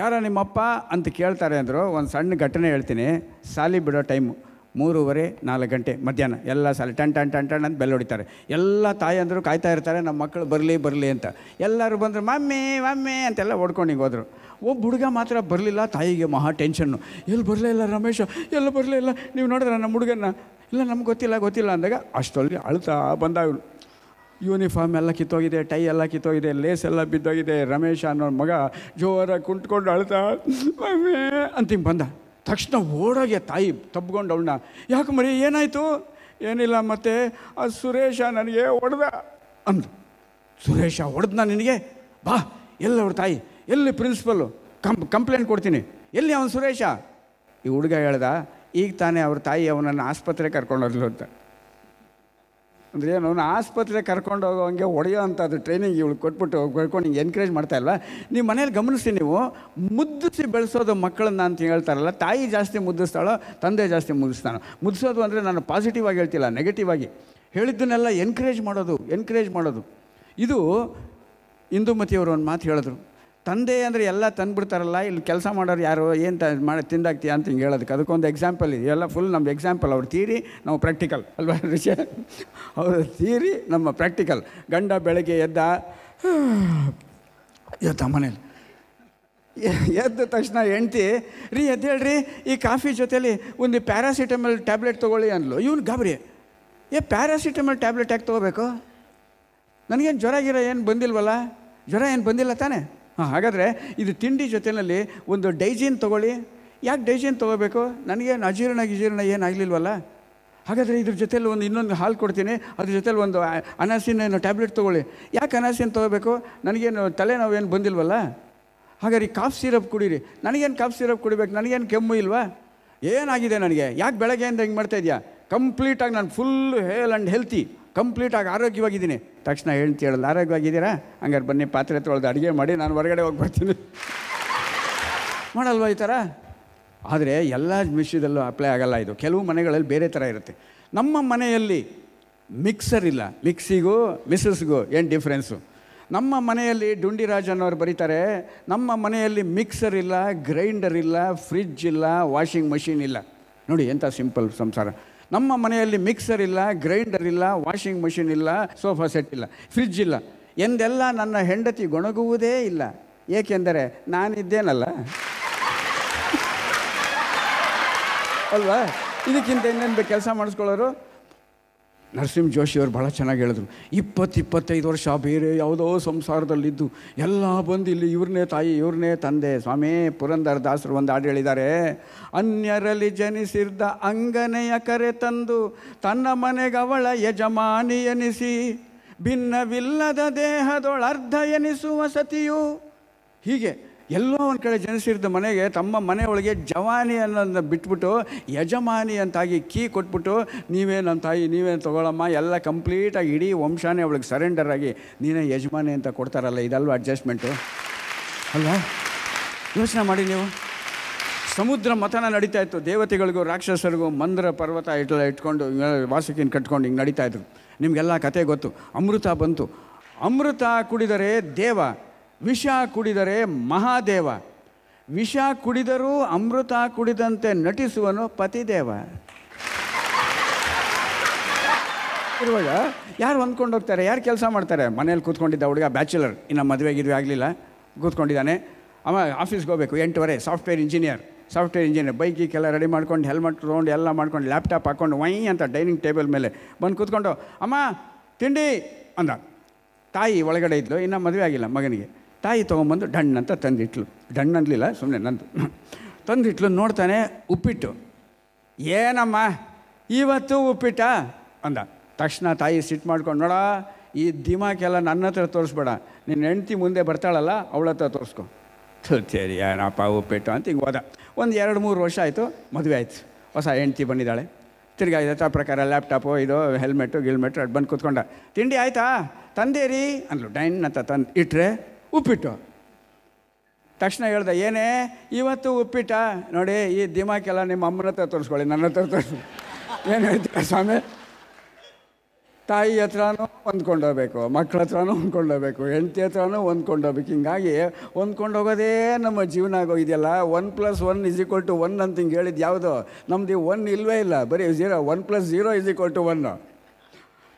S4: ಯಾರ ನಿಮ್ಮಪ್ಪ ಅಂತ ಕೇಳ್ತಾರೆ ಅಂದರು ಒಂದು ಸಣ್ಣ ಘಟನೆ ಹೇಳ್ತೀನಿ ಸಾಲಿ ಬಿಡೋ ಟೈಮು ಮೂರುವರೆ ನಾಲ್ಕು ಗಂಟೆ ಮಧ್ಯಾಹ್ನ ಎಲ್ಲ ಸಲ ಟನ್ ಟನ್ ಟನ್ ಟನ್ ಅಂತ ಬೆಲ್ಲ ಹೊಡಿತಾರೆ ಎಲ್ಲ ತಾಯಂದರು ಕಾಯ್ತಾ ಇರ್ತಾರೆ ನಮ್ಮ ಮಕ್ಕಳು ಬರಲಿ ಬರಲಿ ಅಂತ ಎಲ್ಲರೂ ಬಂದರು ಮಮ್ಮಿ ಮಮ್ಮಿ ಅಂತೆಲ್ಲ ಓಡ್ಕೊಂಡು ಹೋದರು ಒಬ್ಬ ಹುಡುಗ ಮಾತ್ರ ಬರಲಿಲ್ಲ ತಾಯಿಗೆ ಮಹಾ ಟೆನ್ಷನ್ನು ಎಲ್ಲಿ ಬರಲೇ ಇಲ್ಲ ರಮೇಶ ಎಲ್ಲ ಬರಲೇ ಇಲ್ಲ ನೀವು ನೋಡಿದ್ರೆ ನಮ್ಮ ಹುಡುಗನ ಇಲ್ಲ ನಮ್ಗೆ ಗೊತ್ತಿಲ್ಲ ಗೊತ್ತಿಲ್ಲ ಅಂದಾಗ ಅಷ್ಟೊಲ್ಲಿ ಅಳ್ತಾ ಬಂದಾಗಳು ಯೂನಿಫಾರ್ಮ್ ಎಲ್ಲ ಕಿತ್ತೋಗಿದೆ ಟೈ ಎಲ್ಲ ಕಿತ್ತೋಗಿದೆ ಲೇಸ್ ಎಲ್ಲ ಬಿದ್ದೋಗಿದೆ ರಮೇಶ ಅನ್ನೋ ಮಗ ಜೋರಾಗಿ ಕುಂಟ್ಕೊಂಡು ಅಳ್ತಾ ಮಮ್ಮಿ ಅಂತ ಬಂದ ತಕ್ಷಣ ಓಡೋಗೆ ತಾಯಿ ತಬ್ಕೊಂಡು ಅವಳನ್ನ ಯಾಕೆ ಮರಿ ಏನಾಯಿತು ಏನಿಲ್ಲ ಮತ್ತೆ ಆ ಸುರೇಶ ನನಗೆ ಹೊಡೆದ ಅಂದು ಸುರೇಶ ಹೊಡೆದ ನಿನಗೆ ಬಾ ಎಲ್ಲಿ ಅವ್ರ ತಾಯಿ ಎಲ್ಲಿ ಪ್ರಿನ್ಸಿಪಲ್ಲು ಕಂಪ್ ಕಂಪ್ಲೇಂಟ್ ಕೊಡ್ತೀನಿ ಎಲ್ಲಿ ಅವನು ಸುರೇಶ ಈ ಹುಡುಗ ಹೇಳ್ದ ಈಗ ತಾನೇ ಅವ್ರ ತಾಯಿ ಅವನನ್ನು ಆಸ್ಪತ್ರೆಗೆ ಹೋದ್ಲು ಅಂತ ಅಂದರೆ ಏನು ಆಸ್ಪತ್ರೆಗೆ ಕರ್ಕೊಂಡು ಹೋಗೋಂಗೆ ಹೊಡೆಯೋ ಅಂಥದ್ದು ಟ್ರೈನಿಂಗ್ ಇವಳು ಕೊಟ್ಬಿಟ್ಟು ಕರ್ಕೊಂಡು ಹಿಂಗೆ ಎನ್ಕರೇಜ್ ಇಲ್ವಾ ನೀವು ಮನೇಲಿ ಗಮನಿಸಿ ನೀವು ಮುದ್ದಿಸಿ ಬೆಳೆಸೋದು ಮಕ್ಕಳನ್ನ ಅಂತ ಹೇಳ್ತಾರಲ್ಲ ತಾಯಿ ಜಾಸ್ತಿ ಮುದ್ದಿಸ್ತಾಳೋ ತಂದೆ ಜಾಸ್ತಿ ಮುದ್ದಿಸ್ತಾನೋ ಮುದ್ದಿಸೋದು ಅಂದರೆ ನಾನು ಪಾಸಿಟಿವ್ ಆಗಿ ಹೇಳ್ತಿಲ್ಲ ನೆಗೆಟಿವ್ ಆಗಿ ಹೇಳಿದ್ದನ್ನೆಲ್ಲ ಎನ್ಕರೇಜ್ ಮಾಡೋದು ಎನ್ಕರೇಜ್ ಮಾಡೋದು ಇದು ಇಂದುಮತಿಯವರು ಒಂದು ಮಾತು ಹೇಳಿದ್ರು ತಂದೆ ಅಂದರೆ ಎಲ್ಲ ತಂದುಬಿಡ್ತಾರಲ್ಲ ಇಲ್ಲಿ ಕೆಲಸ ಮಾಡೋರು ಯಾರು ಏನು ತ ಮಾಡಿ ತಿಂದಾಗ್ತೀಯ ಅಂತ ಹಿಂಗೆ ಹೇಳೋದಕ್ಕೆ ಅದಕ್ಕೊಂದು ಎಕ್ಸಾಂಪಲ್ ಇದೆ ಎಲ್ಲ ಫುಲ್ ನಮ್ಮ ಎಕ್ಸಾಂಪಲ್ ಅವ್ರ ತೀರಿ ನಾವು ಪ್ರಾಕ್ಟಿಕಲ್ ಅಲ್ವಾ ವಿಷಯ ಅವ್ರ ತೀರಿ ನಮ್ಮ ಪ್ರಾಕ್ಟಿಕಲ್ ಗಂಡ ಬೆಳಗ್ಗೆ ಎದ್ದ ಇವತ್ತ ಮನೇಲಿ ಎದ್ದ ತಕ್ಷಣ ಹೆಂಡ್ತಿ ರೀ ಎದ್ದು ಹೇಳ್ರಿ ಈ ಕಾಫಿ ಜೊತೇಲಿ ಒಂದು ಪ್ಯಾರಾಸಿಟಮಲ್ ಟ್ಯಾಬ್ಲೆಟ್ ತೊಗೊಳ್ಳಿ ಅನ್ಲು ಇವ್ನು ಗಾಬರಿ ಏ ಪ್ಯಾರಾಸಿಟಮಲ್ ಟ್ಯಾಬ್ಲೆಟ್ ಯಾಕೆ ತೊಗೋಬೇಕು ನನಗೇನು ಜ್ವರ ಗಿರ ಏನು ಬಂದಿಲ್ವಲ್ಲ ಜ್ವರ ಏನು ಬಂದಿಲ್ಲ ತಾನೇ ಹಾಂ ಹಾಗಾದರೆ ಇದು ತಿಂಡಿ ಜೊತೆಯಲ್ಲಿ ಒಂದು ಡೈಜಿನ್ ತೊಗೊಳ್ಳಿ ಯಾಕೆ ಡೈಜಿನ್ ತೊಗೋಬೇಕು ನನಗೇನು ಅಜೀರ್ಣ ಗಿಜೀರ್ಣ ಏನಾಗಲಿಲ್ವಲ್ಲ ಹಾಗಾದರೆ ಇದ್ರ ಜೊತೆಯಲ್ಲಿ ಒಂದು ಇನ್ನೊಂದು ಹಾಲು ಕೊಡ್ತೀನಿ ಅದ್ರ ಜೊತೇಲಿ ಒಂದು ಅನಾಸಿನ ಟ್ಯಾಬ್ಲೆಟ್ ತೊಗೊಳ್ಳಿ ಯಾಕೆ ಅನಾಸಿನ ತೊಗೋಬೇಕು ನನಗೇನು ತಲೆನೋವು ಏನು ಬಂದಿಲ್ವಲ್ಲ ಹಾಗಾದ್ರೆ ಕಾಫ್ ಸಿರಪ್ ಕುಡೀರಿ ನನಗೇನು ಕಾಫ್ ಸಿರಪ್ ಕುಡಿಬೇಕು ನನಗೇನು ಕೆಮ್ಮು ಇಲ್ವಾ ಏನಾಗಿದೆ ನನಗೆ ಯಾಕೆ ಬೆಳಗ್ಗೆಯಿಂದ ಹಿಂಗೆ ಇದೆಯಾ ಕಂಪ್ಲೀಟಾಗಿ ನಾನು ಫುಲ್ಲು ಹೇಲ್ ಆ್ಯಂಡ್ ಹೆಲ್ತಿ ಕಂಪ್ಲೀಟಾಗಿ ಆರೋಗ್ಯವಾಗಿದ್ದೀನಿ ತಕ್ಷಣ ಹೇಳ್ತಿ ಹೇಳಲ್ಲ ಆರೋಗ್ಯವಾಗಿದ್ದೀರಾ ಹಂಗಾರೆ ಬನ್ನಿ ಪಾತ್ರೆ ತೊಳೆದು ಅಡುಗೆ ಮಾಡಿ ನಾನು ಹೊರಗಡೆ ಹೋಗಿ ಬರ್ತೀನಿ ಮಾಡಲ್ವ ಈ ಥರ ಆದರೆ ಎಲ್ಲ ವಿಷಯದಲ್ಲೂ ಅಪ್ಲೈ ಆಗಲ್ಲ ಇದು ಕೆಲವು ಮನೆಗಳಲ್ಲಿ ಬೇರೆ ಥರ ಇರುತ್ತೆ ನಮ್ಮ ಮನೆಯಲ್ಲಿ ಮಿಕ್ಸರ್ ಇಲ್ಲ ಮಿಕ್ಸಿಗೂ ಮಿಸ್ಸಸ್ಗೂ ಏನು ಡಿಫ್ರೆನ್ಸು ನಮ್ಮ ಮನೆಯಲ್ಲಿ ಡುಂಡಿರಾಜ್ ಅನ್ನೋರು ಬರೀತಾರೆ ನಮ್ಮ ಮನೆಯಲ್ಲಿ ಮಿಕ್ಸರ್ ಇಲ್ಲ ಗ್ರೈಂಡರ್ ಇಲ್ಲ ಫ್ರಿಜ್ ಇಲ್ಲ ವಾಷಿಂಗ್ ಮಷಿನ್ ಇಲ್ಲ ನೋಡಿ ಎಂಥ ಸಿಂಪಲ್ ಸಂಸಾರ ನಮ್ಮ ಮನೆಯಲ್ಲಿ ಮಿಕ್ಸರ್ ಇಲ್ಲ ಗ್ರೈಂಡರ್ ಇಲ್ಲ ವಾಷಿಂಗ್ ಮಷಿನ್ ಇಲ್ಲ ಸೋಫಾ ಸೆಟ್ ಇಲ್ಲ ಫ್ರಿಜ್ ಇಲ್ಲ ಎಂದೆಲ್ಲ ನನ್ನ ಹೆಂಡತಿ ಗೊಣಗುವುದೇ ಇಲ್ಲ ಏಕೆಂದರೆ ನಾನಿದ್ದೇನಲ್ಲ ಅಲ್ವಾ ಇದಕ್ಕಿಂತ ಇನ್ನೇನು ಬೇಕು ಕೆಲಸ ಮಾಡಿಸ್ಕೊಳ್ಳೋರು ನರಸಿಂಹ ಜೋಶಿಯವರು ಭಾಳ ಚೆನ್ನಾಗಿ ಹೇಳಿದ್ರು ಇಪ್ಪತ್ತು ಇಪ್ಪತ್ತೈದು ವರ್ಷ ಬೇರೆ ಯಾವುದೋ ಸಂಸಾರದಲ್ಲಿದ್ದು ಎಲ್ಲ ಬಂದು ಇಲ್ಲಿ ಇವ್ರನ್ನೇ ತಾಯಿ ಇವ್ರನ್ನೇ ತಂದೆ ಸ್ವಾಮಿ ಪುರಂದರ ದಾಸರು ಒಂದು ಹಾಡು ಹೇಳಿದ್ದಾರೆ ಅನ್ಯರಲ್ಲಿ ಜನಿಸಿದ ಅಂಗನೆಯ ಕರೆ ತಂದು ತನ್ನ ಮನೆಗವಳ ಯಜಮಾನಿ ಎನಿಸಿ ಭಿನ್ನವಿಲ್ಲದ ದೇಹದೊಳರ್ಧ ಎನಿಸುವ ಸತಿಯು ಹೀಗೆ ಎಲ್ಲೋ ಒಂದು ಕಡೆ ಜನಿಸಿರ್ದ ಮನೆಗೆ ತಮ್ಮ ಮನೆಯೊಳಗೆ ಜವಾನಿ ಅನ್ನೋದನ್ನ ಬಿಟ್ಬಿಟ್ಟು ಯಜಮಾನಿ ಅಂತಾಗಿ ಕೀ ಕೊಟ್ಬಿಟ್ಟು ನೀವೇ ನನ್ನ ತಾಯಿ ನೀವೇನು ತೊಗೊಳಮ್ಮ ಎಲ್ಲ ಕಂಪ್ಲೀಟಾಗಿ ಇಡೀ ವಂಶಾನೇ ಅವಳಿಗೆ ಸರೆಂಡರ್ ಆಗಿ ನೀನೇ ಯಜಮಾನಿ ಅಂತ ಕೊಡ್ತಾರಲ್ಲ ಇದಲ್ವ ಅಡ್ಜಸ್ಟ್ಮೆಂಟು ಅಲ್ವಾ ಯೋಚನೆ ಮಾಡಿ ನೀವು ಸಮುದ್ರ ಮತನ ನಡೀತಾ ಇತ್ತು ದೇವತೆಗಳಿಗೂ ರಾಕ್ಷಸರಿಗೂ ಮಂದ್ರ ಪರ್ವತ ಇಟ್ಲ ಇಟ್ಕೊಂಡು ವಾಸುಕಿನ ಕಟ್ಕೊಂಡು ಹಿಂಗೆ ನಡೀತಾ ಇದ್ರು ನಿಮಗೆಲ್ಲ ಕತೆ ಗೊತ್ತು ಅಮೃತ ಬಂತು ಅಮೃತ ಕುಡಿದರೆ ದೇವ ವಿಷ ಕುಡಿದರೆ ಮಹಾದೇವ ವಿಷ ಕುಡಿದರೂ ಅಮೃತ ಕುಡಿದಂತೆ ನಟಿಸುವನು ಪತಿದೇವ ಇರುವಾಗ ಯಾರು ಹೊಂದ್ಕೊಂಡು ಹೋಗ್ತಾರೆ ಯಾರು ಕೆಲಸ ಮಾಡ್ತಾರೆ ಮನೇಲಿ ಕೂತ್ಕೊಂಡಿದ್ದ ಹುಡುಗ ಬ್ಯಾಚುಲರ್ ಇನ್ನು ಮದುವೆ ಗಿದ್ವೆ ಆಗಲಿಲ್ಲ ಕೂತ್ಕೊಂಡಿದ್ದಾನೆ ಅವ ಆಫೀಸ್ಗೆ ಹೋಗ್ಬೇಕು ಎಂಟುವರೆ ಸಾಫ್ಟ್ವೇರ್ ಇಂಜಿನಿಯರ್ ಸಾಫ್ಟ್ವೇರ್ ಇಂಜಿನಿಯರ್ ಬೈಕಿಗೆಲ್ಲ ರೆಡಿ ಮಾಡ್ಕೊಂಡು ಹೆಲ್ಮೆಟ್ ತೊಗೊಂಡು ಎಲ್ಲ ಮಾಡ್ಕೊಂಡು ಲ್ಯಾಪ್ಟಾಪ್ ಹಾಕ್ಕೊಂಡು ವೈ ಅಂತ ಡೈನಿಂಗ್ ಟೇಬಲ್ ಮೇಲೆ ಬಂದು ಕೂತ್ಕೊಂಡು ಅಮ್ಮ ತಿಂಡಿ ಅಂದ ತಾಯಿ ಒಳಗಡೆ ಇದ್ಲು ಇನ್ನೂ ಮದುವೆ ಆಗಿಲ್ಲ ಮಗನಿಗೆ ತಾಯಿ ತೊಗೊಂಬಂದು ಡಣ್ಣ ಅಂತ ತಂದಿಟ್ಲು ಡಣ್ಣ ಅಂದಲಿಲ್ಲ ಸುಮ್ಮನೆ ನಂದು ತಂದಿಟ್ಲು ನೋಡ್ತಾನೆ ಉಪ್ಪಿಟ್ಟು ಏನಮ್ಮ ಇವತ್ತು ಉಪ್ಪಿಟ್ಟ ಅಂದ ತಕ್ಷಣ ತಾಯಿ ಸಿಟ್ಟು ಮಾಡ್ಕೊಂಡು ನೋಡ ಈ ದಿಮಾಕೆಲ್ಲ ನನ್ನ ಹತ್ರ ತೋರಿಸ್ಬೇಡ ನಿನ್ನ ಹೆಂಡ್ತಿ ಮುಂದೆ ಬರ್ತಾಳಲ್ಲ ಅವಳ ಹತ್ರ ತೋರಿಸ್ಕೊ ಏನಪ್ಪ ಉಪ್ಪಿಟ್ಟು ಅಂತ ಹಿಂಗೆ ಹೋದ ಒಂದು ಎರಡು ಮೂರು ವರ್ಷ ಆಯಿತು ಮದುವೆ ಆಯಿತು ಹೊಸ ಹೆಂಡ್ತಿ ಬಂದಿದ್ದಾಳೆ ತಿರ್ಗಿ ಆಯ್ತು ಆ ಪ್ರಕಾರ ಲ್ಯಾಪ್ಟಾಪು ಇದು ಹೆಲ್ಮೆಟು ಗಿಲ್ಮೆಟು ಅದು ಬಂದು ಕೂತ್ಕೊಂಡ ತಿಂಡಿ ಆಯಿತಾ ತಂದೇರಿ ಅಂದ್ಲು ಡೈನ್ ಅಂತ ತಂದು ಇಟ್ಟರೆ ಉಪ್ಪಿಟ್ಟು ತಕ್ಷಣ ಹೇಳ್ದೆ ಏನೇ ಇವತ್ತು ಉಪ್ಪಿಟ್ಟ ನೋಡಿ ಈ ದಿಮಾಕೆಲ್ಲ ನಿಮ್ಮ ಅಮ್ಮನ ಹತ್ರ ತೋರಿಸ್ಕೊಳ್ಳಿ ನನ್ನ ಹತ್ರ ತೋರಿಸ್ಕೊಳ್ಳಿ ಏನು ಹೇಳ್ತೀರಾ ಸ್ವಾಮಿ ತಾಯಿ ಹತ್ರನೂ ಹೊಂದ್ಕೊಂಡೋಗ್ಬೇಕು ಮಕ್ಳ ಹತ್ರನೂ ಹೊಂದ್ಕೊಂಡೋಗ್ಬೇಕು ಹೆಂಡತಿ ಹತ್ರನೂ ಹೊಂದ್ಕೊಂಡೋಗ್ಬೇಕು ಹಿಂಗಾಗಿ ಹೊಂದ್ಕೊಂಡೋಗೋದೇ ನಮ್ಮ ಜೀವನ ಇದೆಯಲ್ಲ one plus one is two one ಅಂತ ಹಿಂಗೆ ಹೇಳಿದ್ದು ಯಾವುದು ನಮ್ಮದು ಒನ್ ಇಲ್ಲವೇ ಇಲ್ಲ ಬರೀ zero one plus zero is equal to one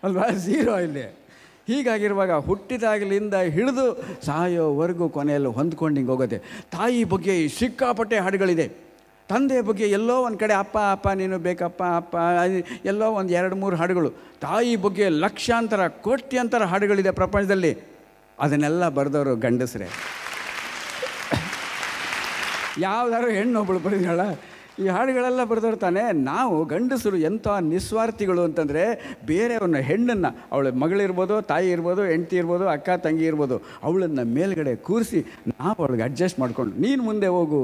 S4: ಅಲ್ವಾ ಝೀರೋ ಇಲ್ಲಿ ಹೀಗಾಗಿರುವಾಗ ಹುಟ್ಟಿದಾಗಲಿಂದ ಹಿಡಿದು ಸಾಯೋವರೆಗೂ ಕೊನೆಯಲ್ಲಿ ಹೊಂದ್ಕೊಂಡು ಹಿಂಗೆ ಹೋಗುತ್ತೆ ತಾಯಿ ಬಗ್ಗೆ ಸಿಕ್ಕಾಪಟ್ಟೆ ಹಾಡುಗಳಿದೆ ತಂದೆಯ ಬಗ್ಗೆ ಎಲ್ಲೋ ಒಂದು ಕಡೆ ಅಪ್ಪ ಅಪ್ಪ ನೀನು ಬೇಕಪ್ಪ ಅಪ್ಪ ಎಲ್ಲೋ ಒಂದು ಎರಡು ಮೂರು ಹಾಡುಗಳು ತಾಯಿ ಬಗ್ಗೆ ಲಕ್ಷಾಂತರ ಕೋಟ್ಯಂತರ ಹಾಡುಗಳಿದೆ ಪ್ರಪಂಚದಲ್ಲಿ ಅದನ್ನೆಲ್ಲ ಬರೆದವರು ಗಂಡಸರೇ ಯಾವ್ದಾದ್ರು ಹೆಣ್ಣು ಒಬ್ಬಳು ಬರೆದಾಳ ಈ ಹಾಡುಗಳೆಲ್ಲ ಬರೆದವ್ರು ತಾನೆ ನಾವು ಗಂಡಸರು ಎಂಥ ನಿಸ್ವಾರ್ಥಿಗಳು ಅಂತಂದರೆ ಬೇರೆಯವ್ರನ್ನ ಹೆಣ್ಣನ್ನು ಅವಳ ಮಗಳಿರ್ಬೋದು ತಾಯಿ ಇರ್ಬೋದು ಹೆಂಡ್ತಿ ಇರ್ಬೋದು ಅಕ್ಕ ತಂಗಿ ಇರ್ಬೋದು ಅವಳನ್ನು ಮೇಲುಗಡೆ ಕೂರಿಸಿ ನಾವು ಅವಳಿಗೆ ಅಡ್ಜಸ್ಟ್ ಮಾಡಿಕೊಂಡು ನೀನು ಮುಂದೆ ಹೋಗು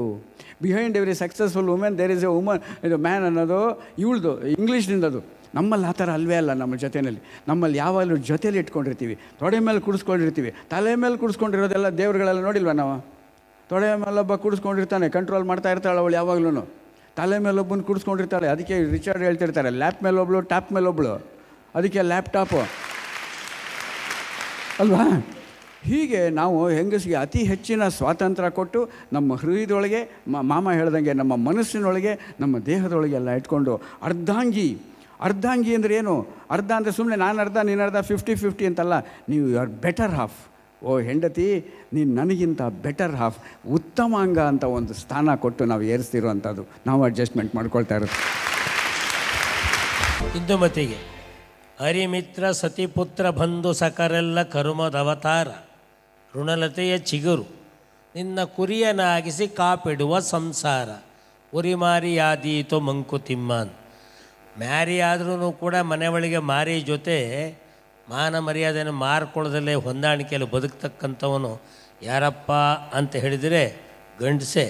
S4: behind every successful women there is a woman ಇದು ಮ್ಯಾನ್ ಅನ್ನೋದು ಇವಳ್ದು ಅದು ನಮ್ಮಲ್ಲಿ ಆ ಥರ ಅಲ್ವೇ ಅಲ್ಲ ನಮ್ಮ ಜೊತೆಯಲ್ಲಿ ನಮ್ಮಲ್ಲಿ ಯಾವಾಗಲೂ ಜೊತೆಲಿ ಇಟ್ಕೊಂಡಿರ್ತೀವಿ ತೊಡೆ ಮೇಲೆ ಕುಡಿಸ್ಕೊಂಡಿರ್ತೀವಿ ತಲೆ ಮೇಲೆ ಕುಡಿಸ್ಕೊಂಡಿರೋದೆಲ್ಲ ದೇವ್ರುಗಳೆಲ್ಲ ನೋಡಿಲ್ವ ನಾವು ತೊಡೆ ಮೇಲೊಬ್ಬ ಕುಡಿಸ್ಕೊಂಡಿರ್ತಾನೆ ಕಂಟ್ರೋಲ್ ಮಾಡ್ತಾ ಇರ್ತಾಳೆ ಅವಳು ಯಾವಾಗಲೂ ತಲೆ ಮೇಲೊಬ್ಬನ ಕುಡಿಸ್ಕೊಂಡಿರ್ತಾಳೆ ಅದಕ್ಕೆ ರಿಚಾರ್ಡ್ ಹೇಳ್ತಿರ್ತಾರೆ ಲ್ಯಾಪ್ ಮೇಲೊಬ್ಳು ಟಾಪ್ ಮೇಲೊಬ್ಳು ಅದಕ್ಕೆ ಲ್ಯಾಪ್ಟಾಪು ಅಲ್ವಾ ಹೀಗೆ ನಾವು ಹೆಂಗಸಿಗೆ ಅತಿ ಹೆಚ್ಚಿನ ಸ್ವಾತಂತ್ರ್ಯ ಕೊಟ್ಟು ನಮ್ಮ ಹೃದಯದೊಳಗೆ ಮಾಮ ಹೇಳ್ದಂಗೆ ನಮ್ಮ ಮನಸ್ಸಿನೊಳಗೆ ನಮ್ಮ ದೇಹದೊಳಗೆ ಎಲ್ಲ ಇಟ್ಕೊಂಡು ಅರ್ಧಾಂಗಿ ಅರ್ಧಾಂಗಿ ಅಂದರೆ ಏನು ಅರ್ಧ ಅಂದರೆ ಸುಮ್ಮನೆ ನಾನು ಅರ್ಧ ನೀನು ಅರ್ಧ ಫಿಫ್ಟಿ ಫಿಫ್ಟಿ ಅಂತಲ್ಲ ನೀವು ಯು ಆರ್ ಬೆಟರ್ ಹಾಫ್ ಓ ಹೆಂಡತಿ ನೀನು ನನಗಿಂತ ಬೆಟರ್ ಹಾಫ್ ಉತ್ತಮ ಅಂಗ ಅಂತ ಒಂದು ಸ್ಥಾನ ಕೊಟ್ಟು ನಾವು ಏರಿಸ್ತಿರುವಂಥದ್ದು ನಾವು ಅಡ್ಜಸ್ಟ್ಮೆಂಟ್ ಮಾಡ್ಕೊಳ್ತಾ
S1: ಇರೋದು ಮತ್ತಿಗೆ ಹರಿಮಿತ್ರ ಸತಿಪುತ್ರ ಬಂಧು ಸಕರೆಲ್ಲ ಕರುಮದ ಅವತಾರ ಋಣಲತೆಯ ಚಿಗುರು ನಿನ್ನ ಕುರಿಯನಾಗಿಸಿ ಕಾಪಿಡುವ ಸಂಸಾರ ಆದೀತು ಮಂಕುತಿಮ್ಮ ಮ್ಯಾರಿ ಆದ್ರೂ ಕೂಡ ಮನೆ ಒಳಗೆ ಮಾರಿ ಜೊತೆ ಮಾನ ಮರ್ಯಾದೆಯನ್ನು ಮಾರ್ಕೊಳ್ಳೋದಲ್ಲೇ ಹೊಂದಾಣಿಕೆಯಲ್ಲಿ ಬದುಕ್ತಕ್ಕಂಥವನು ಯಾರಪ್ಪ ಅಂತ ಹೇಳಿದರೆ ಗಂಡಸೆ